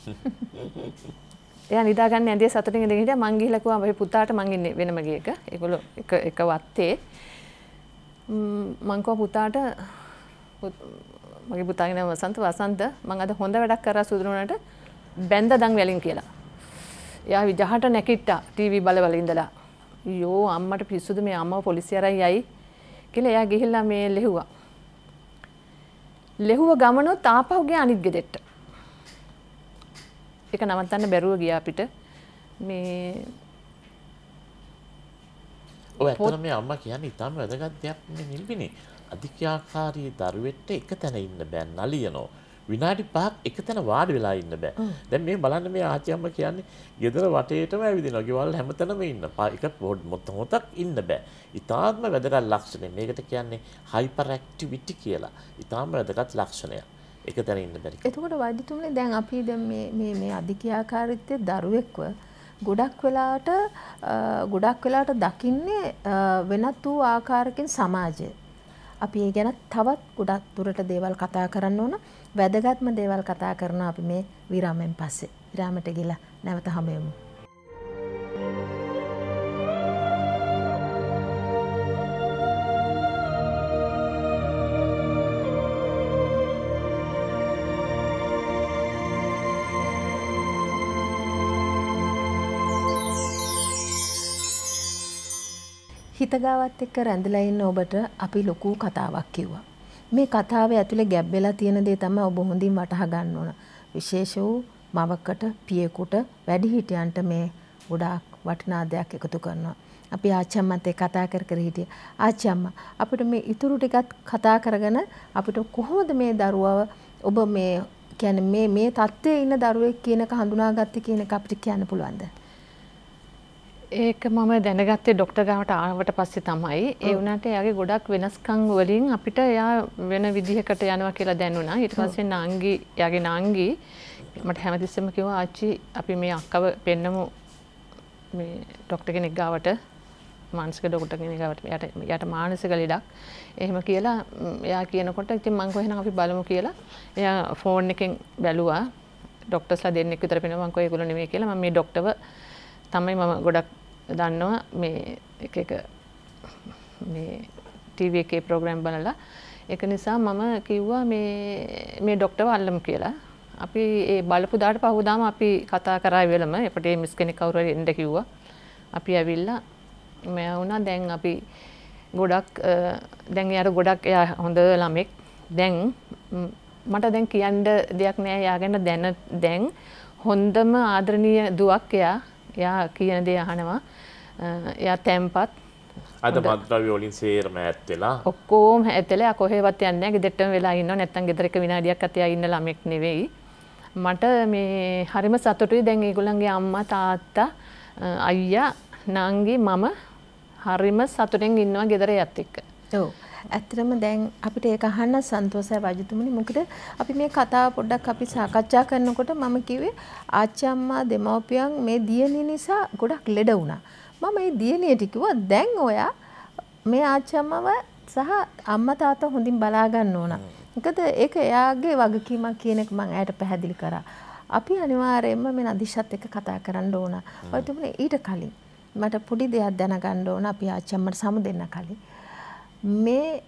එයා නිදා ගන්න ඇඳේ සතුටෙන් ඉඳගෙන හිටියා මං ගිහිල්ලා කිව්වා අපේ පුතාට මං ඉන්නේ වෙනම ගියක. ඒගොල්ලෝ එක එක වත්තේ මං කිව්වා පුතාට මගේ පුතාගේ නම වසන්ත වසන්ත මම අද හොඳ වැඩක් කරා සුදුරුණට බැඳ දන් වැලින් කියලා. එයා විජහට නැකිට්ටා ටීවී බලවල ඉඳලා. යෝ අම්මට පිස්සුද මේ අම්මව පොලිසිය අරන් යයි කියලා එයා ගිහිල්ලා මේ ලෙහුවා. ලෙහුව ගමනොත් ආපහු ගියා අනිත් ගෙදෙට්ට. ඒක නවත්තන්න බැරුව ගියා අපිට. මේ ඔය ඇත්තට මේ අම්මා කියන්නේ ඉතාම වැදගත් දෙයක් මේ නිල්බිනේ. අධික්‍යාකාරී දරුවෙට්ට එක තැන ඉන්න බෑ නලියනෝ. විනාඩි පහක් එක තැන වාඩි වෙලා ඉන්න බෑ. දැන් මේ බලන්න මේ ආච්චිම්ම කියන්නේ ගෙදර වටේටම ඇවිදිනවා. ගෙවල් හැමතැනම ඉන්න. එක පොඩ් මොත මොතක් ඉන්න බෑ. ඊටාත්ම වැදගත් ලක්ෂණය. මේකට කියන්නේ හයිපර් ඇක්ටිවිටි කියලා. ඊටාම වැදගත් ලක්ෂණයක්. එක තැන ඉන්න බැරි. එතකොට වෛද්‍යතුමනි දැන් අපි දැන් මේ මේ මේ අධික්‍යාකාරීත්වයේ දරුවෙක්ව ගොඩක් වෙලාට ගොඩක් වෙලාට දකින්නේ වෙනත් වූ ආකාරකින් සමාජය. අපි ඒ ගැන තවත් ගොඩක් දුරට දේවල් කතා කරන්න ඕන වැදගත්ම දේවල් කතා කරනවා අපි මේ විරාමෙන් පස්සේ විරාමට ගිලා නැවත හමුවෙමු. thank you හිතගාවත් එක්ක රැඳලා ඉන්න ඔබට අපි ලොකු කතාවක් කිව්වා. මේ කතාවේ ඇතුලේ ගැබ් වෙලා තියෙන දේ තමයි ඔබ හොඳින් වටහා ගන්න ඕන. විශේෂ වූ මවකට, පියෙකුට, වැඩිහිටියන්ට මේ ගොඩාක් වටිනා දෙයක් එකතු කරනවා. අපි ආච්චි අම්මත් ඒ කතා කර කර හිටියේ. ආච්චි අම්මා අපිට මේ ඉතුරු ටිකත් කතා කරගෙන අපිට කොහොමද මේ දරුවව ඔබ මේ කියන්නේ මේ මේ தත්ත්වයේ ඉන්න දරුවෙක් කියනක හඳුනාගත්තේ කියන එක අපිට කියන්න පුළුවන්ද? ඒක මම දැනගත්තේ ඩොක්ටර් ගාවට ආවට පස්සේ තමයි. ඒ වුණාට එයාගේ ගොඩක් වෙනස්කම් වලින් අපිට එයා වෙන විදිහකට යනවා කියලා දැනුණා. ඊට පස්සේ නාංගි, එයාගේ නාංගි මට හැමතිස්සෙම කිව්වා ආච්චි අපි මේ අක්කව පෙන්නමු මේ ඩොක්ටර් කෙනෙක් ගාවට මානසික ඩොක්ටර් කෙනෙක් ගාවට යට යට මානසික ලෙඩක්. එහෙම කියලා එයා කියනකොට ඉතින් මං කොහෙනම් අපි බලමු කියලා එයා ෆෝන් එකෙන් බැලුවා. ඩොක්ටර්ස්ලා දෙන්නෙක් විතර පෙනෙනවා මං කොහේ ඒගොල්ලෝ නෙමෙයි කියලා මම මේ ඩොක්ටර්ව තමයි මම ගොඩක් දන්නවා මේ එක එක මේ ටීවී එකේ ප්‍රෝග්‍රෑම් බලලා ඒක නිසා මම කිව්වා මේ මේ ඩොක්ටර් වල්ලම් කියලා. අපි ඒ බලපු දාට පහුදාම අපි කතා කරා වෙලම එපට මිස් කෙනෙක් කවුරු හරි එන්න කිව්වා. අපි ඇවිල්ලා මෙයා වුණා දැන් අපි ගොඩක් දැන් එයාට ගොඩක් එයා හොඳ ළමෙක්. දැන් මට දැන් කියන්න දෙයක් නෑ එයා ගැන දැන දැන් හොඳම ආදරණීය දුවක් එයා. එයා කියන දේ අහනවා. එයා äh, තැම්පත් අද මද්‍රවෝලින් සේරම ඇත්වෙලා ඔක්කෝම ඇතල කොහෙවත් යන්න ගෙදෙට්ටම වෙලා ඉන්න නැත්තන් ගෙදරක විනාඩියක් අතිය ඉන්න ළමෙක් නෙවෙයි මට මේ හරිම සතුටුයි දැන් ඒගොල්ලන්ගේ අම්මා තාත්තා අයියා නංගි මම හරිම සතුටෙන් ඉන්නවා ගෙදර යත් එක්ක. ඔව්. ඇත්තටම දැන් අපිට ඒක අහන්න සන්තෝෂයි රජතුමනි. මොකද අපි මේ කතාව පොඩ්ඩක් අපි සාකච්ඡා කරනකොට මම කිව්වේ ආච්චි අම්මා දෙමව්පියන් මේ දියණි නිසා ගොඩක් ලෙඩ වුණා. මම මේ දියණියට කිව්වා දැන් ඔයා මේ ආච්චිම්මව සහ අම්මා තාත්තා හොඳින් බලා ගන්න ඕන. මොකද ඒක එයාගේ වගකීමක් කියන එක මම ඇයට පැහැදිලි කරා. අපි අනිවාර්යයෙන්ම මේ නදිෂත් එක්ක කතා කරන්න ඕන. ඔයතුමනේ ඊට කලින් මට පොඩි දෙයක් දැනගන්න ඕන අපි ආච්චිම්මට සමු දෙන්න කලින්. මේ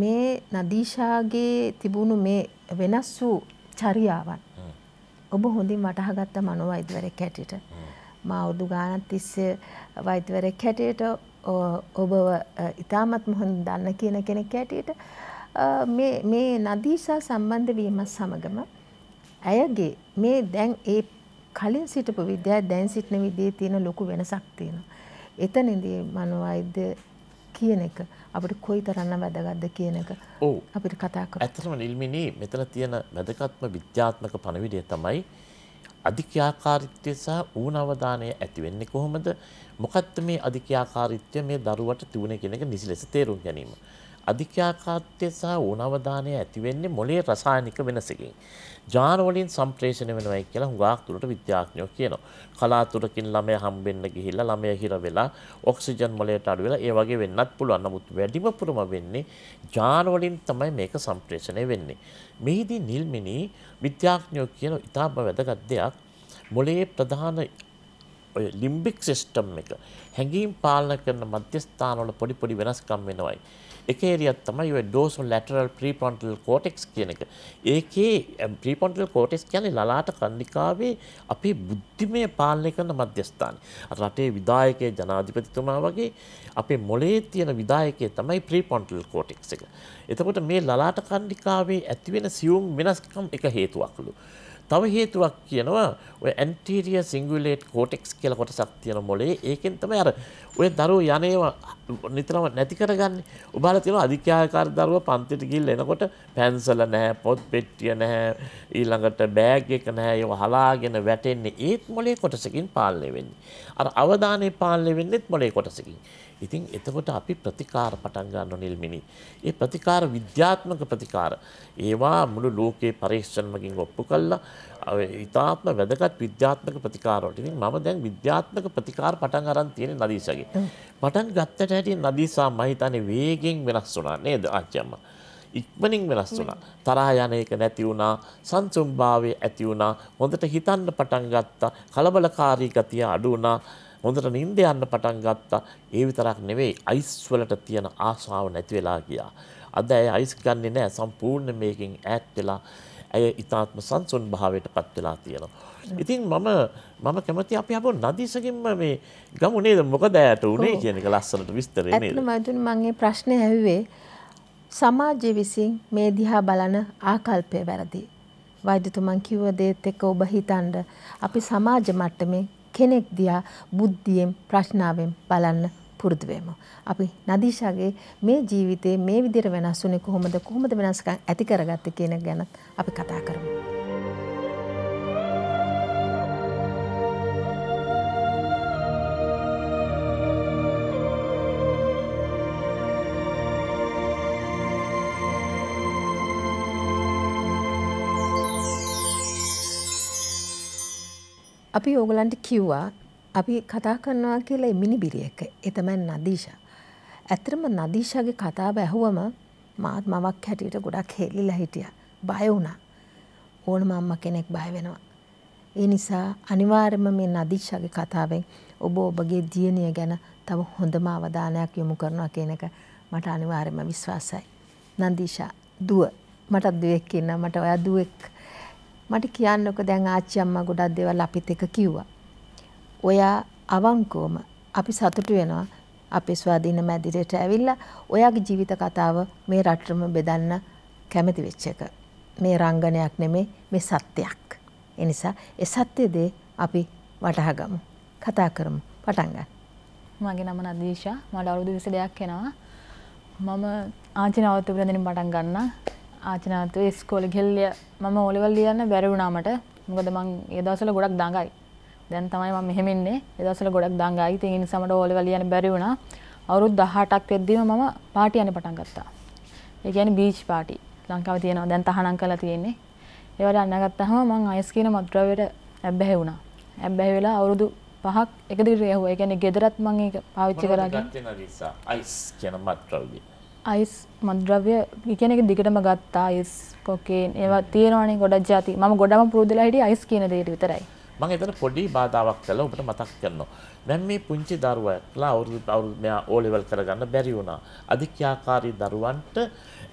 මේ නදීෂාගේ තිබුණු මේ වෙනස් වූ චරියාවන් ඔබ හොඳින් වටහාගත්ත මනෝවෛද්‍යවරයෙක් හැටියට අවුරුදු ගානක් තිස්සේ වෛද්‍යවරයෙක් හැටියට ඔබව ඉතාමත් හොඳ දන්න කියන කෙනෙක් හැටියට මේ මේ නදීසා සම්බන්ධ වීම සමගම ඇයගේ මේ දැන් ඒ කලින් සිටපු විද්‍යාව දැන් සිටින විදිහේ තියෙන ලොකු වෙනසක් තියෙනවා. එතනදී මනෝවෛද්‍ය කියන එක අපිට කොයිතරම්ම වැදගත්ද කියන එක අපිට කතා කරමු. ඇත්තටම නිල්මිනී මෙතන තියෙන වැදගත්ම විද්‍යාත්මක පණිවිඩය තමයි අධික්‍යාකාරීත්වය සහ ඌන අවධානය ඇති වෙන්නේ කොහොමද? මොකක්ද මේ අධික්‍යාකාරීත්වය මේ දරුවට තිබුණේ කියන එක නිසි ලෙස තේරුම් ගැනීම. අධික්‍යාකාරීත්වය සහ ඌන අවධානය ඇති වෙන්නේ මොළයේ රසායනික වෙනසකින්. ජානවලින් සම්ප්‍රේෂණය වෙනවයි කියලා හුඟක් දුරට විද්‍යාඥයෝ කියනවා. කලාතුරකින් ළමයා හම්බෙන්න ගිහිල්ලා ළමයා හිර වෙලා ඔක්සිජන් මොලයට අඩු වෙලා ඒ වගේ වෙන්නත් පුළුවන්. නමුත් වැඩිම පුරම වෙන්නේ ජානවලින් තමයි මේක සම්ප්‍රේෂණය වෙන්නේ. මෙහිදී නිල්මිනි විද්‍යාඥයෝ කියන ඉතාම වැදගත් දෙයක් මොලේ ප්‍රධාන ඔය ලිම්බික් සිස්ටම් එක හැඟීම් පාලන කරන මධ්‍යස්ථානවල පොඩි පොඩි වෙනස්කම් වෙනවයි. එක ඒරියක් තමයි ඔය ඩෝසෝ ලැටරල් ප්‍රීපොන්ටල් කෝටෙක්ස් කියන එක. ඒකේ ප්‍රීපොන්ටල් කෝටෙක්ස් කියන්නේ ලලාට කන්නිකාවේ අපේ බුද්ධිමය පාලනය කරන මධ්‍යස්ථානය. අර රටේ විධායකයේ ජනාධිපතිතුමා වගේ අපේ මොලේ තියෙන විධායකයේ තමයි ප්‍රීපොන්ටල් කෝටෙක්ස් එක. එතකොට මේ ලලාට කන්නිකාවේ ඇතිවෙන සියුම් වෙනස්කම් එක හේතුවක්ලු. තව හේතුවක් කියනවා ඔය ඇන්ටීරිය සිංගුලේට් කෝටෙක්ස් කියලා කොටසක් තියෙන මොලේ ඒකෙන් තමයි අර ඔය දරුවෝ යන ඒවා නිතරම නැති කරගන්නේ. ඔබලා තියෙනවා අධිකාරකාර දරුවා පන්තිට ගිහින් එනකොට පැන්සල නැහැ, පොත් පෙට්ටිය නැහැ, ඊළඟට බෑග් එක නැහැ, ඒව හලාගෙන වැටෙන්නේ ඒත් මොලේ කොටසකින් පාලනය වෙන්නේ. අර අවධානය පාලනය වෙන්නේත් මොලේ කොටසකින්. ඉතින් එතකොට අපි ප්‍රතිකාර පටන් ගන්න නිල්මිනි. ඒ ප්‍රතිකාර විද්‍යාත්මක ප්‍රතිකාර. ඒවා මුළු ලෝකයේ පරීක්ෂණමකින් ඔප්පු කළා. ඉතාත්ම වැදගත් විද්‍යාත්මක ප්‍රතිකාර වලට. ඉතින් මම දැන් විද්‍යාත්මක ප්‍රතිකාර පටන් අරන් තියෙන නදීසගේ. පටන් ගත්තට හැටිය නදීසා මම හිතන්නේ වේගෙන් වෙනස් වුණා නේද ආච්චි අම්මා? ඉක්මනින් වෙනස් වුණා. තරහ යන එක නැති වුණා, සංසුම්භාවය ඇති වුණා, හොඳට හිතන්න පටන් ගත්තා, කලබලකාරී ගතිය අඩු වුණා. හොඳට නිින්ද යන්න පටන් ගත්තා. ඒ විතරක් නෙවෙයි අයිස් වලට තියෙන ආශාව නැති වෙලා ගියා. අද ඇය අයිස් ගන්නෙ නෑ සම්පූර්ණ මේකෙන් ඈත් වෙලා ඇය ඉතාත්ම සංසුන් භාවයට පත් වෙලා තියෙනවා. ඉතින් මම මම කැමති අපි අප නදීසකින්ම මේ ගමු නේද මොකද ඇයට උනේ කියන එක ලස්සනට විස්තරේ නේද? ඇත්තම මතුන් මම මේ ප්‍රශ්නේ ඇහුවේ සමාජය විසින් මේ දිහා බලන ආකල්පය වැරදි. වෛද්‍යතුමන් කිව්ව දේත් එක්ක ඔබ හිතනද අපි සමාජ මට්ටමේ කෙනෙක් දිහා බුද්ධියෙන් ප්‍රශ්නාවෙන් බලන්න පුරුදු වෙමු. අපි නදීෂාගේ මේ ජීවිතේ මේ විදිහට වෙනස් වුණේ කොහොමද කොහොමද වෙනස්කම් ඇති කරගත්තේ කියන ගැන අපි කතා කරමු. අපි ඕගලන්ට කිව්වා අපි කතා කරනවා කියලා මිනිබිරියක එතමැන් නදීශා. ඇත්තරම නදීශාගේ කතාව ඇහුවම මාත් මවක් හැටියට ගොඩක් හෙල්ලිලා හිටිය බය වුණා ඕන මම්ම කෙනෙක් බය වෙනවා. ඒ නිසා අනිවාර්යම මේ නදීශාගේ කතාවෙන් ඔබ ඔබගේ දියණිය ගැන තව හොඳම අවධානයක් යොමු කරනවා කියන එක මට අනිවාර්යම විශ්වාසයි. නදීශා දුව මටත් දුවෙක් ඉන්නවා මට ඔයා දුවෙක් මට කියන්නක දැන් ආච්චි අම්මා ගොඩක් දේවල් අපිත් එක කිව්වා. ඔයා අවංකවම අපි සතුටු වෙනවා අපේ ස්වාධීන මැදිරියට ඇවිල්ලා ඔයාගේ ජීවිත කතාව මේ රටටම බෙදන්න කැමති වෙච්ච එක. මේ රංගනයක් නෙමේ මේ සත්‍යයක්. ඒ නිසා ඒ සත්‍ය දේ අපි වටහාගමු. කතා කරමු. පටන් ගන්න. මගේ නම නදීෂා. මට අවුරුදු 22ක් වෙනවා. මම ආච්චි නවත්වපු දෙනින් පටන් ගන්නා. ආචනාත්ව ස්කෝල ගෙල්ලිය මම ඕලිවල් ලියන්න බැරවුණාමට මොකද මං එදසල ගොඩක් දඟයි දැන් තමයි මම මෙහෙමන්නේ එදසල ගොඩක් දඟයි ඉතින් ඒ නිසාමට ඕලිවල් ලියන්න බැරි වුණා අවුරුදු 18ක් වෙද්දිම මම පාටි යන්න පටන් ගත්තා ඒ කියන්නේ බීච් පාටි ලංකාවේ තියෙනවා දැන් තහනම් කරලා තියෙන්නේ ඒ වගේ අඳගත්තාම මං අයස් කියන මත්ද්‍රව්‍යයට ඇබ්බැහි වුණා ඇබ්බැහි වෙලා අවුරුදු පහක් එක දිගට ඇහුවා ඒ කියන්නේ ගෙදරත් මං ඒක පාවිච්චි කරාගෙන අයිස් කියන මත්ද්‍රව්‍ය අයිස් මද්‍රව්‍ය කියන එක දිගටම ගත්තා අයිස් කොකේන් ඒවා තියෙනවනේ ගොඩක් જાති මම ගොඩම පුරුදුලා හිටියේ අයිස් කියන දෙයට විතරයි මම එතන පොඩි බාධාවක් කළා ඔබට මතක් කරනවා දැන් මේ පුංචි දරුවෙක්ලා අවුරුදු අවුරුදු මෙයා ඕ ලෙවල් කරගන්න බැරි වුණා අධික්‍යාකාරී දරුවන්ට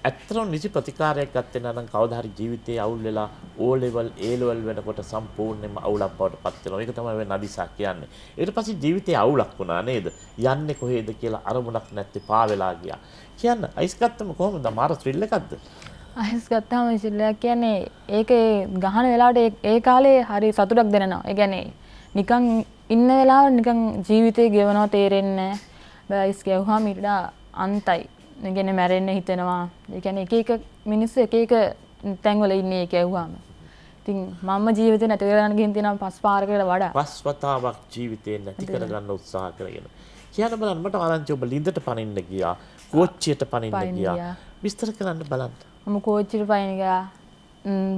ඇත්තටම නිසි ප්‍රතිකාරයක් ගත්තේ නැත්නම් කවදා හරි ජීවිතේ අවුල් වෙලා ඕ ලෙවල් ඒ ලෙවල් වෙනකොට සම්පූර්ණයෙන්ම අවුලක් බවට පත් වෙනවා ඒක තමයි වෙන අදිසා කියන්නේ ඊට පස්සේ ජීවිතේ අවුලක් වුණා නේද යන්නේ කොහෙද කියලා අරමුණක් නැත්තේ පා වෙලා ගියා කියන්න අයිස් ගත්තම කොහොමද මාර ත්‍රිල් එකක්ද අයිස් ගත්තාම ත්‍රිල්ලයක් කියන්නේ ඒක ගහන වෙලාවට ඒ කාලේ හරි සතුටක් දෙනවා ඒ කියන්නේ නිකන් ඉන්න වෙලාව නිකන් ජීවිතේ ගෙවනවා තේරෙන්නේ නැහැ අයිස් ගැහුවාම ඊට අන්තයි ඒ කියන්නේ මැරෙන්න හිතෙනවා ඒ කියන්නේ එක එක මිනිස්සු එක එක තැන්වල ඉන්නේ ඒක ඇහුවාම ඉතින් මම ජීවිතේ නැති කරගෙන ගින් තියෙනවා පස් පාරකට වඩා පස් වතාවක් ජීවිතේ නැති කරගන්න උත්සාහ කරගෙන කියන බලන්න මට ආරංචි ඔබ ලිඳට පනින්න ගියා කෝච්චියට පනින්න ගියා. විස්තර කරන්න බලන්න. මම කෝච්චියට පනින්න ගියා.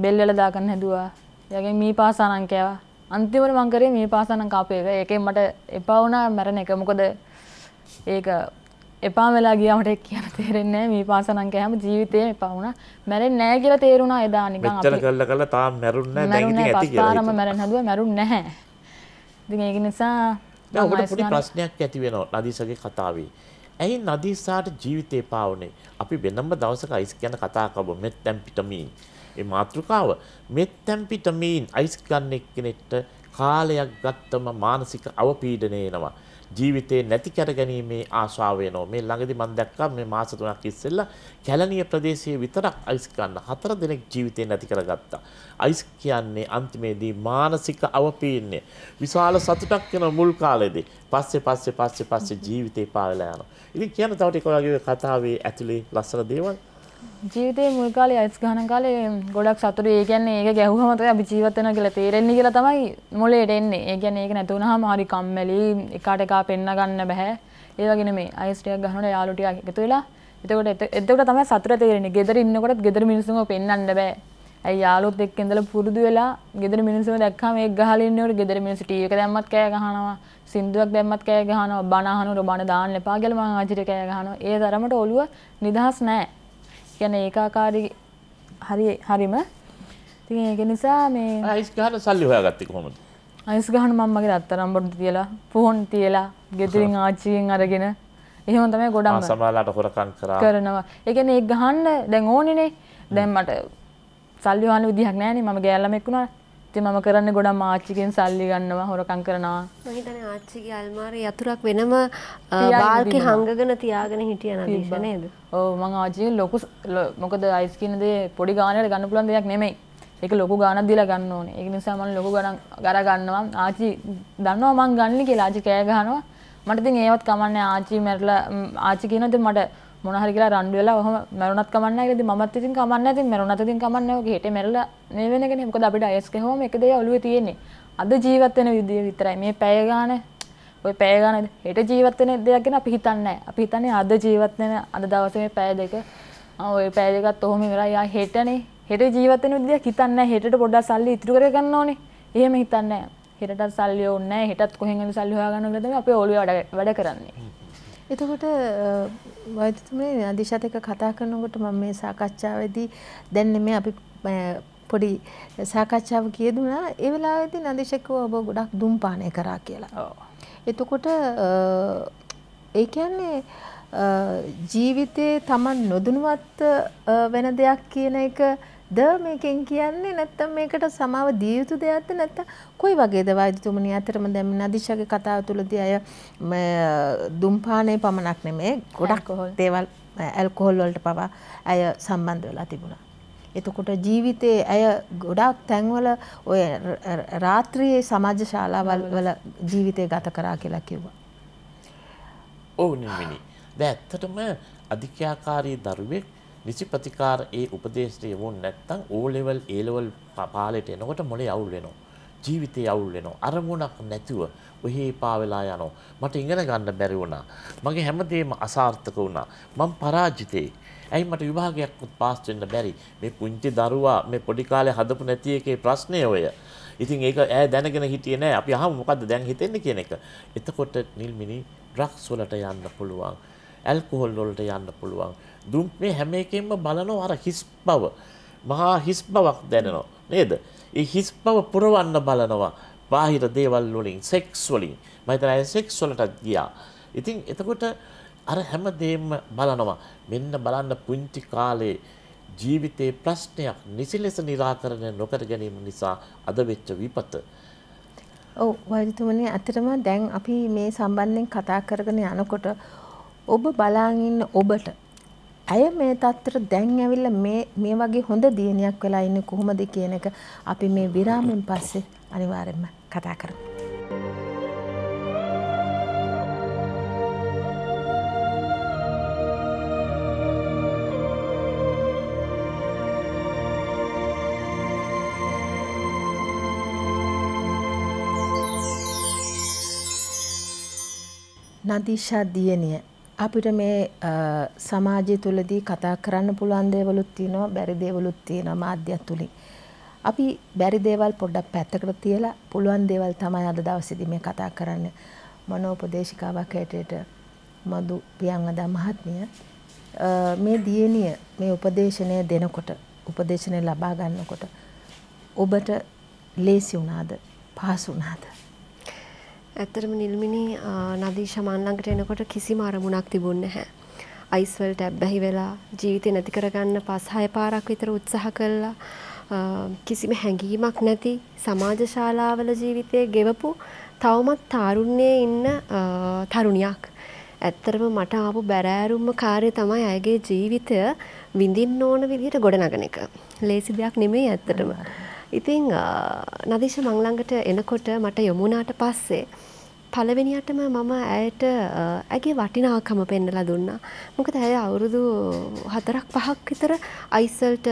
බෙල්වල දාගන්න හැදුවා. එයාගෙන් මේ පාසානම් කෑවා. අන්තිමට මං කරේ මේ පාසානම් කාපේ එක. ඒකෙන් මට එපා වුණා මැරෙන එක. මොකද ඒක එපා වෙලා ගියා මට කියන්න තේරෙන්නේ නැහැ. මේ පාසානම් කෑම ජීවිතේම එපා වුණා. මැරෙන්නේ නැහැ කියලා තේරුණා එදා නිකන් අපි. මෙච්චර කළා කළා තාම මැරුන්නේ නැහැ. දැන් ඉතින් ඇති කියලා. පාරම මැරෙන්න හැදුවා මැරුන්නේ නැහැ. ඉතින් ඒක නිසා දැන් ඔබට පොඩි ප්‍රශ්නයක් ඇති වෙනවා නදීසගේ කතාවේ. ඇයි නදීසාට ජීවිතේ පාවුනේ? අපි වෙනම දවසක අයිස් ගැන කතා කරමු. මෙත්තම් පිටමීන්. මේ මාතෘකාව මෙත්තම් පිටමීන් අයිස් ගන්න එක්කෙනෙක්ට කාලයක් ගත්තම මානසික අවපීඩනය එනවා. ජීවිතේ නැති කරගැනීමේ ආශාව වෙනවා. මේ ළඟදී මම දැක්කා මේ මාස 3ක් ඉස්සෙල්ලා කැලණිය ප්‍රදේශයේ විතරක් අයිස් ගන්න හතර දෙනෙක් ජීවිතේ නැති කරගත්තා. අයිස් කියන්නේ අන්තිමේදී මානසික අවපීඩනය. විශාල සතුටක් වෙන මුල් කාලෙදී. පස්සේ පස්සේ පස්සේ පස්සේ ජීවිතේ පාවෙලා යනවා. ඉතින් කියන තව ටික ඔයගේ කතාවේ ඇතුලේ ලස්සන දේවල් ජීවිතේ මුල් කාලේ අයිස් ගන්න කාලේ ගොඩක් සතුටු. ඒ කියන්නේ ඒක ගැහුවම තමයි අපි ජීවත් වෙනවා කියලා තේරෙන්නේ කියලා තමයි මොලේට එන්නේ. ඒ කියන්නේ ඒක නැති වුනහම හරි කම්මැලි, එකාට එකා පෙන්න ගන්න බෑ. ඒ වගේ නෙමෙයි. අයිස් ටිකක් ගන්නකොට යාළු ටිකක් එකතු වෙලා එතකොට එතකොට තමයි සතුට තේරෙන්නේ. ගෙදර ඉන්නකොටත් ගෙදර මිනිස්සුන්ව පෙන්වන්න බෑ. ඇයි යාළුවොත් එක්ක ඉඳලා පුරුදු වෙලා ගෙදර මිනිස්සුම දැක්කම ඒක ගහලා ඉන්නකොට ගෙදර මිනිස්සු ටී එක දැම්මත් කෑ ගහනවා. සින්දුවක් දැම්මත් කෑ ගහනවා. බණ අහනකොට බණ දාන්න එපා කියලා මං ආච්චිට කෑ ගහනවා. ඒ තරමට ඔළුව නිදහස් නෑ. කියන්නේ ඒකාකාරී හරි හරිම. ඉතින් ඒක නිසා මේ අයිස් ගහලා සල්ලි හොයාගත්තේ කොහොමද? අයිස් ගහන මම මගේ රත්තරන් බඩු තියලා, ෆෝන් තියලා, ගෙදරින් ආච්චිගෙන් අරගෙන එහෙම තමයි ගොඩක්ම. ආ සමාලාට හොරකම් කරා. කරනවා. ඒ කියන්නේ ඒක ගහන්න දැන් ඕනිනේ. දැන් මට සල්ලි හොයන්න විදිහක් නැහැ නේ. මම ගෑල්ලමෙක් වුණා. ඉතින් මම කරන්නේ ගොඩක් මාච්චිගෙන් සල්ලි ගන්නවා හොරකම් කරනවා. මම හිතන්නේ ආච්චිගේ අල්මාරියේ යතුරක් වෙනම බාල්කේ හංගගෙන තියාගෙන හිටියා නදීෂා නේද? ඔව් මම ආච්චිගෙන් ලොකු මොකද අයිස් කියන දේ පොඩි ගානකට ගන්න පුළුවන් දෙයක් නෙමෙයි. ඒක ලොකු ගානක් දීලා ගන්න ඕනේ. ඒක නිසා මම ලොකු ගණන් ගර ගන්නවා. ආච්චි දන්නවා මං ගන්නලි කියලා ආච්චි කෑ ගහනවා. මට ඉතින් ඒවත් කමන්නේ ආච්චි මැරලා ආච්චි කියනවා ඉතින් මට මොන හරි කියලා රණ්ඩු වෙලා ඔහම මැරුණත් කමන්නේ නැහැ ඉතින් මමත් ඉතින් කමන්නේ නැහැ ඉතින් මැරුණත් ඉතින් කමන්නේ නැහැ ඔගේ හෙට මැරලා මේ වෙන එකනේ මොකද අපිට IS ගහුවම එක දෙය ඔළුවේ තියෙන්නේ අද ජීවත් වෙන විදිය විතරයි මේ පැය ගාන ඔය පැය ගාන හෙට ජීවත් වෙන දෙයක් ගැන අපි හිතන්නේ නැහැ අපි හිතන්නේ අද ජීවත් වෙන අද දවසේ මේ පැය දෙක ඔය පැය දෙකත් ඔහොම ඉවරයි ආ හෙටනේ හෙට ජීවත් වෙන විදියක් හිතන්නේ නැහැ හෙටට පොඩ්ඩක් සල්ලි ඉතුරු කරගන්න ඕනේ එහෙම හිතන්නේ නැහැ හෙටත් සල්ලි ඕනේ නැහැ හෙටත් කොහෙන් හරි සල්ලි හොයාගන්න කියලා තමයි අපි ඔළුවේ වැඩ කරන්නේ එතකොට වෛද්‍යතුමනි අදිශාත් එක්ක කතා කරනකොට මම මේ සාකච්ඡාවේදී දැන් මේ අපි පොඩි සාකච්ඡාව කියදුනා ඒ වෙලාවේදී නදීශකෝ ඔබ ගොඩක් දුම්පානය කරා කියලා. එතකොට ඒ කියන්නේ ජීවිතේ Taman නොදුනවත් වෙන දෙයක් කියන එක ද මේකෙන් කියන්නේ නැත්තම් මේකට සමාව දිය යුතු දෙයක්ද නැත්තම් කොයි වගේද වෛද්‍යතුමනි අතරම දැන් නදීෂාගේ කතාව තුළදී අය දුම්පානයේ පමණක් නෙමේ ගොඩක් දේවල් ඇල්කොහොල් වලට පවා අය සම්බන්ධ වෙලා තිබුණා. එතකොට ජීවිතයේ ඇය ගොඩක් තැන්වල ඔය රාත්‍රියේ සමාජ ශාලාවල් වල ජීවිතය ගත කරා කියලා කිව්වා. ඔව් නෙමෙයි. දැන් ඇත්තටම අධික්‍යාකාරී දරුවෙක් නිසි ප්‍රතිකාර ඒ උපදේශයට යොමුන් නැත්නම් O level A level පාළේට එනකොට මොලේ අවුල් වෙනවා. ජීවිතේ අවුල් වෙනවා. අරමුණක් නැතුව ඔහේ පා වෙලා යනවා. මට ඉගෙන ගන්න බැරි වුණා. මගේ හැමදේම අසාර්ථක වුණා. මම පරාජිතේ. ඇයි මට විභාගයක්වත් පාස් වෙන්න බැරි? මේ පුංචි දරුවා මේ පොඩි කාලේ හදපු නැති එකේ ප්‍රශ්නේ ඔය. ඉතින් ඒක ඈ දැනගෙන හිටියේ නෑ. අපි අහමු මොකද්ද දැන් හිතෙන්නේ කියන එක. එතකොට නිල්මිනි ඩ්‍රග්ස් වලට යන්න පුළුවන්. ඇල්කොහොල් වලට යන්න පුළුවන්. දුම් මේ හැම එකෙන්ම බලනෝ අර හිස් බව මහා හිස් බවක් දැනෙනවා නේද ඒ හිස් බව පුරවන්න බලනවා බාහිර දේවල් වලින් සෙක්ස් වලින් මම හිතනවා සෙක්ස් වලටත් ගියා ඉතින් එතකොට අර හැම දෙයක්ම බලනවා මෙන්න බලන්න පුංචි කාලේ ජීවිතේ ප්‍රශ්නයක් නිසි ලෙස निराකරණය නොකර ගැනීම නිසා අද වෙච්ච විපත ඔව් වෛද්‍යතුමනි අතරම දැන් අපි මේ සම්බන්ධයෙන් කතා කරගෙන යනකොට ඔබ බලාගෙන ඉන්න ඔබට ඇය මේ තත්ත්වයට දැන් ඇවිල්ලා මේ මේ වගේ හොඳ දියණියක් වෙලා ඉන්නේ කොහොමද කියන එක අපි මේ විරාමෙන් පස්සේ අනිවාර්යයෙන්ම කතා කරමු. නදීෂා දියණිය අපිට මේ සමාජය තුළදී කතා කරන්න පුළුවන් දේවලුත් තියෙනවා බැරි දේවලුත් තියෙනවා මාධ්‍යයක් තුලින්. අපි බැරි දේවල් පොඩ්ඩක් පැත්තකට තියලා පුළුවන් දේවල් තමයි අද දවසේදී මේ කතා කරන්නේ. මනෝපදේශිකාවක් හැටියට මදු පියංගද මහත්මිය මේ දියණිය මේ උපදේශනය දෙනකොට උපදේශනය ලබා ගන්නකොට ඔබට ලේසි වුණාද පහසු වුණාද ඇත්තරම නිල්මිනි නදී ශමන් ළඟට එනකොට කිසිම අරමුණක් තිබුණේ නැහැ. අයිස් වලට ඇබ්බැහි වෙලා ජීවිතේ නැති කරගන්න පස් හය පාරක් විතර උත්සාහ කළා. කිසිම හැඟීමක් නැති සමාජ ශාලාවල ජීවිතයේ ගෙවපු තවමත් තාරුණ්‍යයේ ඉන්න තරුණියක්. ඇත්තරම මට ආපු බැරෑරුම්ම කාර්යය තමයි ඇයගේ ජීවිතය විඳින්න ඕන විදිහට ගොඩනගන එක. ලේසි දෙයක් නෙමෙයි ඇත්තටම. ඉතින් නදීශ මංලඟට එනකොට මට යොමුණාට පස්සේ පළවෙනියටම මම ඇයට ඇගේ වටිනාකම පෙන්නලා දුන්නා. මොකද ඇය අවුරුදු 4ක් 5ක් විතර අයිස්වලට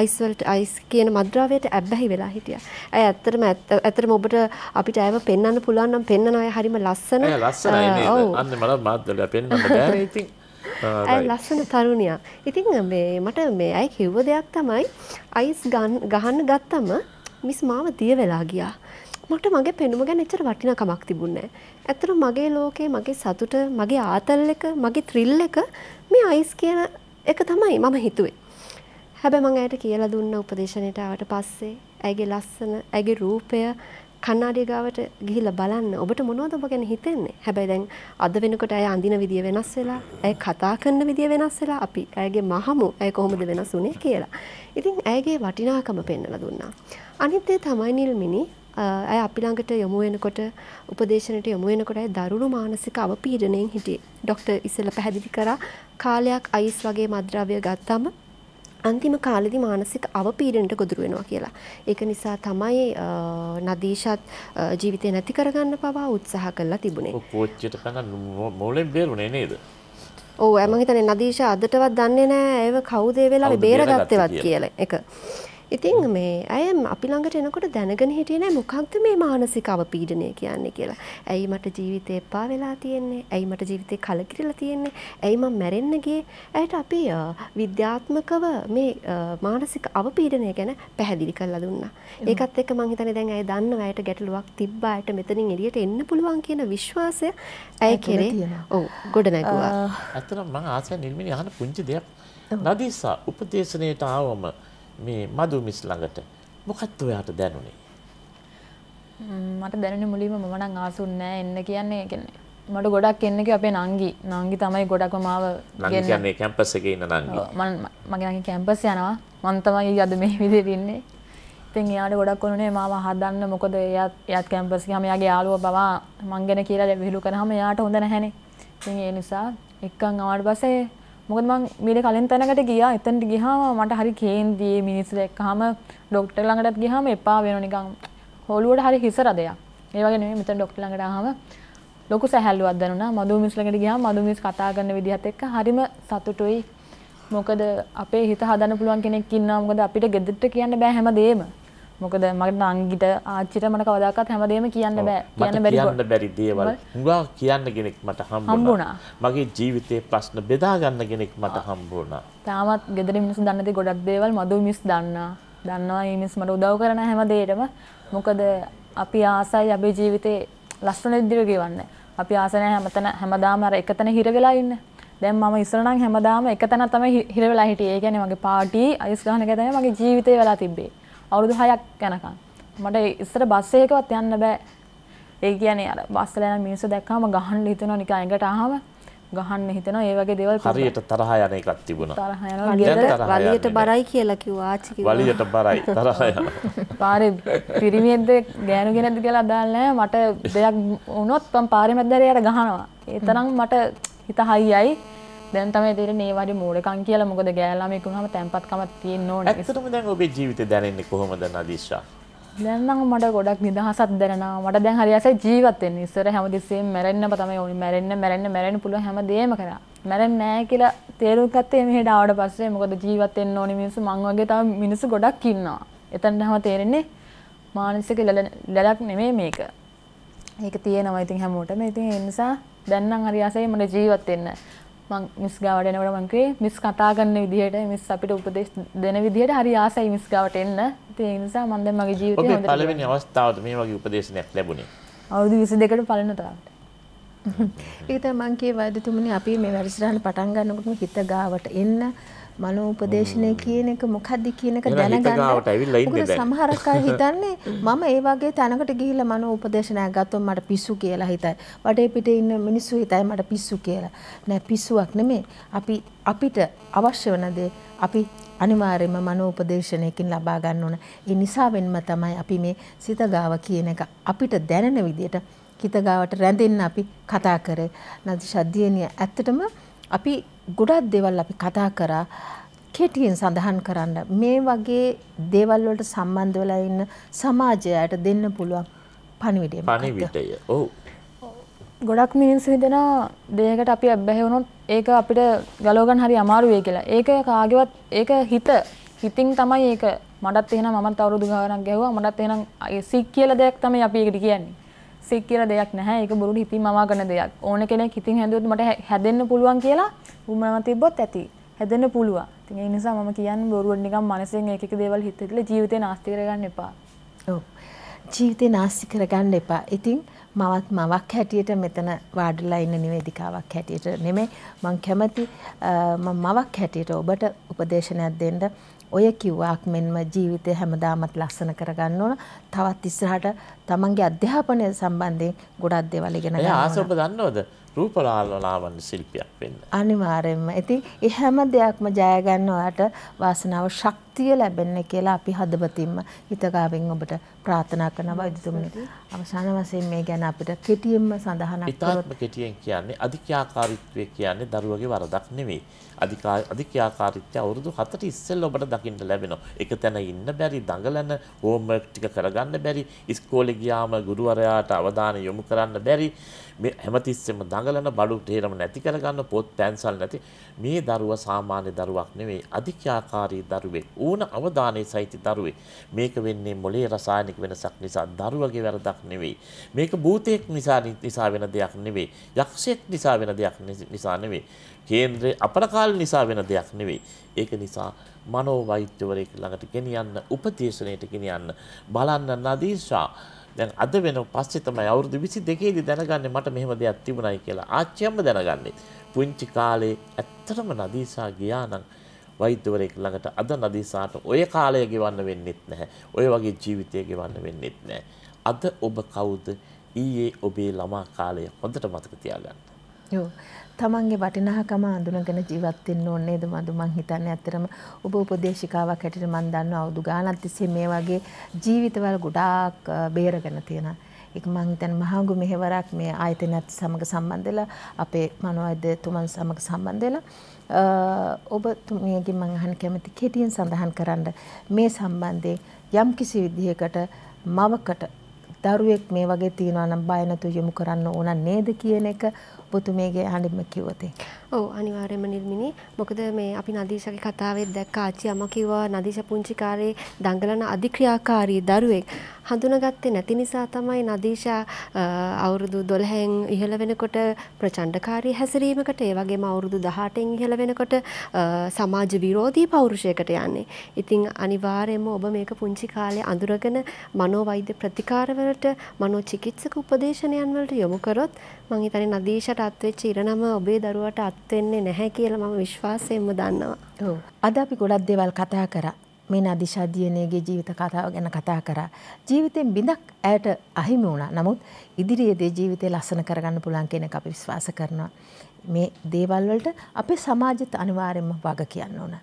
අයිස්වලට අයිස් කියන මද්‍රාවයට ඇබ්බැහි වෙලා හිටියා. ඇය ඇත්තටම ඇත්තටම ඔබට අපිට ඇයව පෙන්වන්න පුළුවන් නම් පෙන්වන අය හරිම ලස්සන. ලස්සනයි නේද? අන්න මම මාත් දෙලා පෙන්වන්න බෑ. ඉතින් Ah, ඇ ලස්සන තරුණයා. ඉතින් මේ මට මේ ඇයි කිව්ව දෙයක් තමයි අයිස් ගහන්න ගත්තම මිස් මාව දිය වෙලා ගියා. මට මගේ පෙනුම ගැන එච්චර වටිනකමක් තිබුණේ නැහැ. ඇත්තටම මගේ ලෝකේ මගේ සතුට, මගේ ආතල් එක, මගේ thrill එක මේ අයිස් කියන එක තමයි මම හිතුවේ. හැබැයි මම ඇයට කියලා දුන්න උපදේශනයට ආවට පස්සේ ඇගේ ලස්සන, ඇගේ රූපය, කන්නාඩිය ගාවට ගිහිල්ලා බලන්න ඔබට මොනවද ඔබ ගැන හිතෙන්නේ හැබැයි දැන් අද වෙනකොට ඇය අඳින විදිය වෙනස් වෙලා ඇය කතා කරන විදිය වෙනස් වෙලා අපි ඇයගේ මහමු ඇය කොහොමද වෙනස් වුනේ කියලා ඉතින් ඇයගේ වටිනාකම පෙන්වලා දුන්නා අනිත් දේ තමයි නිල්මිනි ඇය අපි ළඟට යොමු වෙනකොට උපදේශනයට යොමු වෙනකොට ඇය දරුණු මානසික අවපීඩනයෙන් හිටියේ ඩොක්ටර් ඉස්සෙල්ලා පැහැදිලි කරා කාලයක් අයිස් වගේ මත්ද්‍රව්‍ය ගත්තම අන්තිම කාලෙදි මානසික අවපීඩනයට ගොදුරු වෙනවා කියලා. ඒක නිසා තමයි නදීෂත් ජීවිතේ නැති කරගන්න පවා උත්සාහ කරලා තිබුණේ. පෝච්චියට පැන මොලෙන් බේරුණේ නේද? ඔව් මම හිතන්නේ නදීෂ අදටවත් දන්නේ නැහැ ඒව කවුද ඒ වෙලාවේ බේරගත්තේවත් කියලා. එක ඉතින් මේ ඇය අපි ළඟට එනකොට දැනගෙන හිටියේ නෑ මොකක්ද මේ මානසික අවපීඩනය කියන්නේ කියලා. ඇයි මට ජීවිතේ එපා වෙලා තියෙන්නේ? ඇයි මට ජීවිතේ කලකිරලා තියෙන්නේ? ඇයි මම මැරෙන්න ගියේ? ඇයට අපි විද්‍යාත්මකව මේ මානසික අවපීඩනය ගැන පැහැදිලි කරලා දුන්නා. ඒකත් එක්ක මම හිතන්නේ දැන් ඇය දන්නවා ඇයට ගැටලුවක් තිබ්බා ඇයට මෙතනින් එළියට එන්න පුළුවන් කියන විශ්වාසය ඇය කෙරේ ඔව් ගොඩනැගුවා. ඇත්තටම මම ආසෙන් නිර්මිනී අහන පුංචි දෙයක් නදීසා උපදේශනයට ආවම මේ මදු මිස් ළඟට මොකක්ද ඔයාට දැනුනේ? මට දැනුනේ මුලින්ම මම නම් ආසුන් නෑ එන්න කියන්නේ කියන්නේ මට ගොඩක් එන්න කිව්ව අපේ නංගි නංගි තමයි ගොඩක්ම මාව නංගි කියන්නේ කැම්පස් එකේ ඉන්න නංගි. මම මගේ නංගි කැම්පස් යනවා. මම තමයි අද මේ විදිහට ඉන්නේ. ඉතින් එයාට ගොඩක් වුණේ මාව හදන්න මොකද එයාත් එයාත් කැම්පස් ගියාම එයාගේ යාළුවා බවා මං ගැන කියලා විහිළු කරාම එයාට හොඳ නැහැනේ. ඉතින් ඒ නිසා එක්කන් ආවට පස්සේ මොකද මං මීට කලින් තැනකට ගියා එතනට ගියාම මට හරි කේන්දියේ මිනිස්සු දැක්කහම ඩොක්ටර් ළඟටත් ගියාම එපා වෙනවා නිකන් හොළුවට හරි හිස රදයක් ඒ වගේ නෙමෙයි මෙතන ඩොක්ටර් ළඟට ආවම ලොකු සැහැල්ලුවක් දැනුණා මදු මිනිස් ළඟට ගියාම මදු මිනිස් කතා කරන විදිහත් එක්ක හරිම සතුටුයි මොකද අපේ හිත හදන්න පුළුවන් කෙනෙක් ඉන්නවා මොකද අපිට ගෙදරට කියන්න බෑ හැමදේම මොකද මට නංගිට ආච්චිට මට කවදක්ත් හැමදේම කියන්න බෑ කියන්න බැරි කියන්න බැරි දේවල් හුඟා කියන්න කෙනෙක් මට හම්බුණා මගේ ජීවිතයේ ප්‍රශ්න බෙදාගන්න කෙනෙක් මට හම්බුණා තාමත් ගෙදර මිනිස්සු දන්නති ගොඩක් දේවල් මදු මිස් දන්නා දන්නවා ඒ මිස් මට උදව් කරන හැම දෙයකම මොකද අපි ආසයි අපේ ජීවිතේ ලස්සන විදිහට ගෙවන්න අපි ආස නැහැ හැමතැන හැමදාම අර එකතැන හිර වෙලා ඉන්න දැන් මම ඉස්සර නම් හැමදාම එකතැන තමයි හිර වෙලා හිටියේ ඒ කියන්නේ මගේ පාටි අයිස් ගහන එක තමයි මගේ ජීවිතේ වෙලා තිබ්බේ අවුරුදු 6ක් යනකම්. මට ඉස්සර බස් එකකවත් යන්න බෑ. ඒ කියන්නේ අර බස් වල යන මිනිස්සු දැක්කම ගහන්න හිතෙනවා නිකන් ඇඟට ආවම ගහන්න හිතෙනවා ඒ වගේ දේවල් හරියට තරහ යන එකක් තිබුණා. තරහ යනවා. වලියට බරයි කියලා කිව්වා ආච්චි කිව්වා. වලියට බරයි තරහ යනවා. පාරේ පිරිමියෙක්ද ගෑනු කෙනෙක්ද කියලා අදාළ නැහැ. මට දෙයක් වුණොත් මම පාරේ මැද්දට යාර ගහනවා. ඒ තරම් මට හිත හයියයි. දැන් තමයි තේරෙන්නේ මේ වගේ මූලකම් කියලා. මොකද ගෑල්ලාම ඉක්ුණාම තැම්පත්කමක් තියෙන්න ඕනේ. ඇත්තටම දැන් ඔබේ ජීවිතේ දැනෙන්නේ කොහොමද නදීෂා? දැන් නම් මට ගොඩක් නිදහසක් දැනෙනවා. මට දැන් හරියටම ජීවත් වෙන්න. ඉස්සර හැමදෙස්සෙම මැරෙන්නම තමයි ඕනේ. මැරෙන්න මැරෙන්න මැරෙන්න පුළුවන් හැමදේම කරා. මැරෙන්නේ නැහැ කියලා තේරුම් ගත්තේ මෙහෙට ආවට පස්සේ. මොකද ජීවත් වෙන්න ඕනේ මිනිස්සු මං වගේ තව මිනිස්සු ගොඩක් ඉන්නවා. එතනටම තේරෙන්නේ මානසික ලැලක් නෙමෙයි මේක. ඒක තියෙනවා ඉතින් හැමෝටම. ඉතින් ඒ නිසා දැන් නම් හරි ආසයි මට ජීවත් වෙන්න. මං මිස් ගාවට එනකොට මං කිව්වේ මිස් කතා කරන විදිහට මිස් අපිට උපදෙස් දෙන විදිහට හරි ආසයි මිස් ගාවට එන්න. ඉතින් ඒ නිසා මම දැන් මගේ ජීවිතේ හොඳට ඔබේ පළවෙනි අවස්ථාවද මේ වගේ උපදේශනයක් ලැබුණේ? අවුරුදු 22ට පළවෙනි තරමට. ඒක තමයි මං කියේ වෛද්‍යතුමනි අපි මේ වැඩසටහන පටන් ගන්නකොටම හිත ගාවට එන්න මනෝ උපදේශනය කියන එක මොකක්ද කියන එක දැනගන්න සමහරක් අය හිතන්නේ මම ඒ වගේ තැනකට ගිහිල්ලා මනෝ උපදේශනයක් ගත්තොත් මට පිස්සු කියලා හිතයි. වටේ පිටේ ඉන්න මිනිස්සු හිතයි මට පිස්සු කියලා. නෑ පිස්සුවක් නෙමෙයි. අපි අපිට අවශ්‍ය වෙන දේ අපි අනිවාර්යයෙන්ම මනෝ උපදේශනයකින් ලබා ගන්න ඕන. ඒ නිසා වෙන්ම තමයි අපි මේ සිත ගාව කියන එක අපිට දැනෙන විදිහට හිත ගාවට රැඳෙන්න අපි කතා කරේ. නැත්නම් ශද්ධියනිය ඇත්තටම අපි ගොඩක් දේවල් අපි කතා කරා කෙටියෙන් සඳහන් කරන්න මේ වගේ දේවල් වලට සම්බන්ධ වෙලා ඉන්න සමාජයට දෙන්න පුළුවන් පණිවිඩය පණිවිඩය ඔව් ගොඩක් මිනිස්සු හිතනවා දෙයකට අපි අබ්බැහි වුණොත් ඒක අපිට ගලව ගන්න හරි අමාරු වෙයි කියලා. ඒක කාගේවත් ඒක හිත හිතින් තමයි ඒක මටත් එහෙනම් මමත් අවුරුදු ගාණක් ගැහුවා මටත් එහෙනම් සික් කියලා දෙයක් තමයි අපි ඒකට කියන්නේ. සික් කියලා දෙයක් නැහැ. ඒක බොරුට හිතින් මවා කරන දෙයක්. ඕන කෙනෙක් හිතින් හැදුවොත් මට හැදෙන්න පුළුවන් කියලා උමනම තිබ්බොත් ඇති. හැදෙන්න පුළුවන්. ඉතින් ඒ නිසා මම කියන්නේ බොරුවට නිකන් මනසෙන් එක එක දේවල් හිත හිතලා ජීවිතේ නාස්ති කරගන්න එපා. ඔව්. ජීවිතේ නාස්ති කරගන්න එපා. ඉතින් මවත් මවක් හැටියට මෙතන වාඩිලා ඉන්න නිවේදිකාවක් හැටියට නෙමෙයි මම කැමති මම මවක් හැටියට ඔබට උපදේශනයක් දෙන්න ඔය කිව්වාක් මෙන්ම ජීවිතය හැමදාමත් ලස්සන කරගන්න ඕන. තවත් ඉස්සරහට තමන්ගේ අධ්‍යාපනය සම්බන්ධයෙන් ගොඩක් දේවල් ඉගෙන ගන්න. ආසොබ දන්නවද? රූපලාලාවන් ශිල්පියක් වෙන්න. අනිවාර්යෙන්ම. ඉතින් ඒ හැම දෙයක්ම ජය ගන්න ඔයාට වාසනාව ශක්තිය ලැබෙන්න කියලා අපි හදවතින්ම හිතගාවෙන් ඔබට ප්‍රාර්ථනා කරනවා විදුතුමනි. අවසාන වශයෙන් මේ ගැන අපිට කෙටියෙන්ම සඳහනක් කරොත්. ඉතාම කෙටියෙන් කියන්නේ අධික්‍යාකාරීත්වය කියන්නේ දරුවගේ වරදක් නෙවෙයි. අධික්‍යාකාරීත්වය අවුරුදු 7ට ඉස්සෙල්ලා ඔබට දකින්න ලැබෙනවා. එක තැන ඉන්න බැරි, දඟලන, හෝම්වර්ක් ටික කරගන්න බැරි, ඉස්කෝලේ ගියාම ගුරුවරයාට අවධානය යොමු කරන්න බැරි මේ හැමතිස්සෙම දඟලන බඩු තේරම නැති කරගන්න පොත් පැන්සල් නැති මේ දරුවා සාමාන්‍ය දරුවක් නෙවෙයි අධික්‍යාකාරී දරුවෙක් ඌන අවධානයේ සහිත දරුවෙක් මේක වෙන්නේ මොලේ රසායනික වෙනසක් නිසා දරුවගේ වැරදක් නෙවෙයි මේක භූතයක් නිසා නිසා වෙන දෙයක් නෙවෙයි යක්ෂයෙක් නිසා වෙන දෙයක් නිසා නෙවෙයි කේන්ද්‍රයේ අපරකාල නිසා වෙන දෙයක් නෙවෙයි ඒක නිසා මනෝ වෛද්‍යවරයෙක් ළඟට ගෙනියන්න උපදේශණයට ගෙනියන්න බලන්න නදීෂා දැන් අද වෙන පස්සේ තමයි අවුරුදු 22 දී දැනගන්නේ මට මෙහෙම දෙයක් තිබුණයි කියලා. ආච්චිම්ම දැනගන්නේ. පුංචි කාලේ ඇත්තටම නදීසා ගියා නම් වෛද්‍යවරයෙක් ළඟට අද නදීසාට ওই කාලය ගෙවන්න වෙන්නෙත් නැහැ. ওই වගේ ජීවිතය ගෙවන්න වෙන්නෙත් නැහැ. අද ඔබ කවුද? ඊයේ ඔබේ ළමා කාලය හොඳට මතක තියාගන්න. ඔව්. තමන්ගේ වටිනාකම අඳුනගෙන ජීවත් වෙන්න ඕනේ නේද මදු මං හිතන්නේ ඇත්තටම ඔබ උපදේශිකාවක් හැටියට මං දන්නවා අවුරුදු ගාණක් තිස්සේ මේ වගේ ජීවිතවල ගොඩාක් බේරගෙන තියෙන ඒක මං හිතන්නේ මහඟු මෙහෙවරක් මේ ආයතනත් සමග සම්බන්ධ වෙලා අපේ මනෝවෛද්‍යතුමන් සමග සම්බන්ධ වෙලා ඔබ තුමියගෙන් මං අහන්න කැමති කෙටියෙන් සඳහන් කරන්න මේ සම්බන්ධයෙන් යම්කිසි විදිහකට මවකට දරුවෙක් මේ වගේ තියනවා නම් බය නැතුව යොමු කරන්න ඕන නේද කියන එක ඔබතුමේගේ හඬම කිව්වොතින් ඔව් අනිවාර්යයෙන්ම නිර්මිනී මොකද මේ අපි නදීෂගේ කතාවේ දැක්ක ආච්චි අම්මා කිව්වා නදීෂ පුංචි කාලේ දඟලන අධික්‍රියාකාරී දරුවෙක් හඳුනාගත්තේ නැති නිසා තමයි නදීෂා අවුරුදු 12න් ඉහළ වෙනකොට ප්‍රචණ්ඩකාරී හැසිරීමකට ඒ වගේම අවුරුදු 18න් ඉහළ වෙනකොට සමාජ විරෝධී පෞරුෂයකට යන්නේ. ඉතින් අනිවාර්යයෙන්ම ඔබ මේක පුංචි කාලේ අඳුරගෙන මනෝවෛද්‍ය ප්‍රතිකාරවලට මනෝචිකිත්සක උපදේශනයන් වලට යොමු කරොත් මං හිතන්නේ නදීෂට අත්වෙච්ච ඉරණම ඔබේ දරුවාට පත් වෙන්නේ නැහැ කියලා මම විශ්වාසයෙන්ම දන්නවා. ඔව්. අද අපි ගොඩක් දේවල් කතා කරා. මේ නදිශා දියණියගේ ජීවිත කතාව ගැන කතා කරා. ජීවිතෙන් බිඳක් ඇයට අහිමි වුණා. නමුත් ඉදිරියේදී ජීවිතේ ලස්සන කරගන්න පුළුවන් කියන එක අපි විශ්වාස කරනවා. මේ දේවල් වලට අපේ සමාජෙත් අනිවාර්යයෙන්ම වග කියන්න ඕන.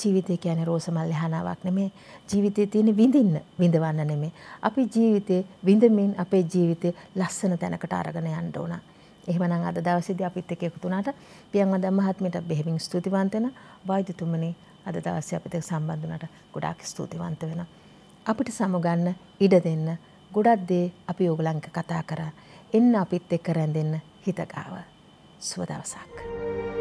ජීවිතය කියන්නේ රෝසමල් ලහනාවක් නෙමේ. ජීවිතේ තියෙන විඳින්න, විඳවන්න නෙමේ. අපි ජීවිතේ විඳමින් අපේ ජීවිතේ ලස්සන තැනකට අරගෙන යන්න ඕන. එහෙමනම් අද දවසේදී අපිත් එක්ක එකතු වුණාට පියන්වද මහත්මියට බෙහෙවින් ස්තුතිවන්ත වෙන වෛද්‍යතුමනි අද දවසේ අපිට සම්බන්ධ වුණාට ගොඩාක් ස්තුතිවන්ත වෙනවා. අපිට සමුගන්න ඉඩ දෙන්න ගොඩක් දේ අපි ඕගලන්ක කතා කරා. එන්න අපිත් එක්ක රැඳෙන්න හිත ගාව. සුබ දවසක්.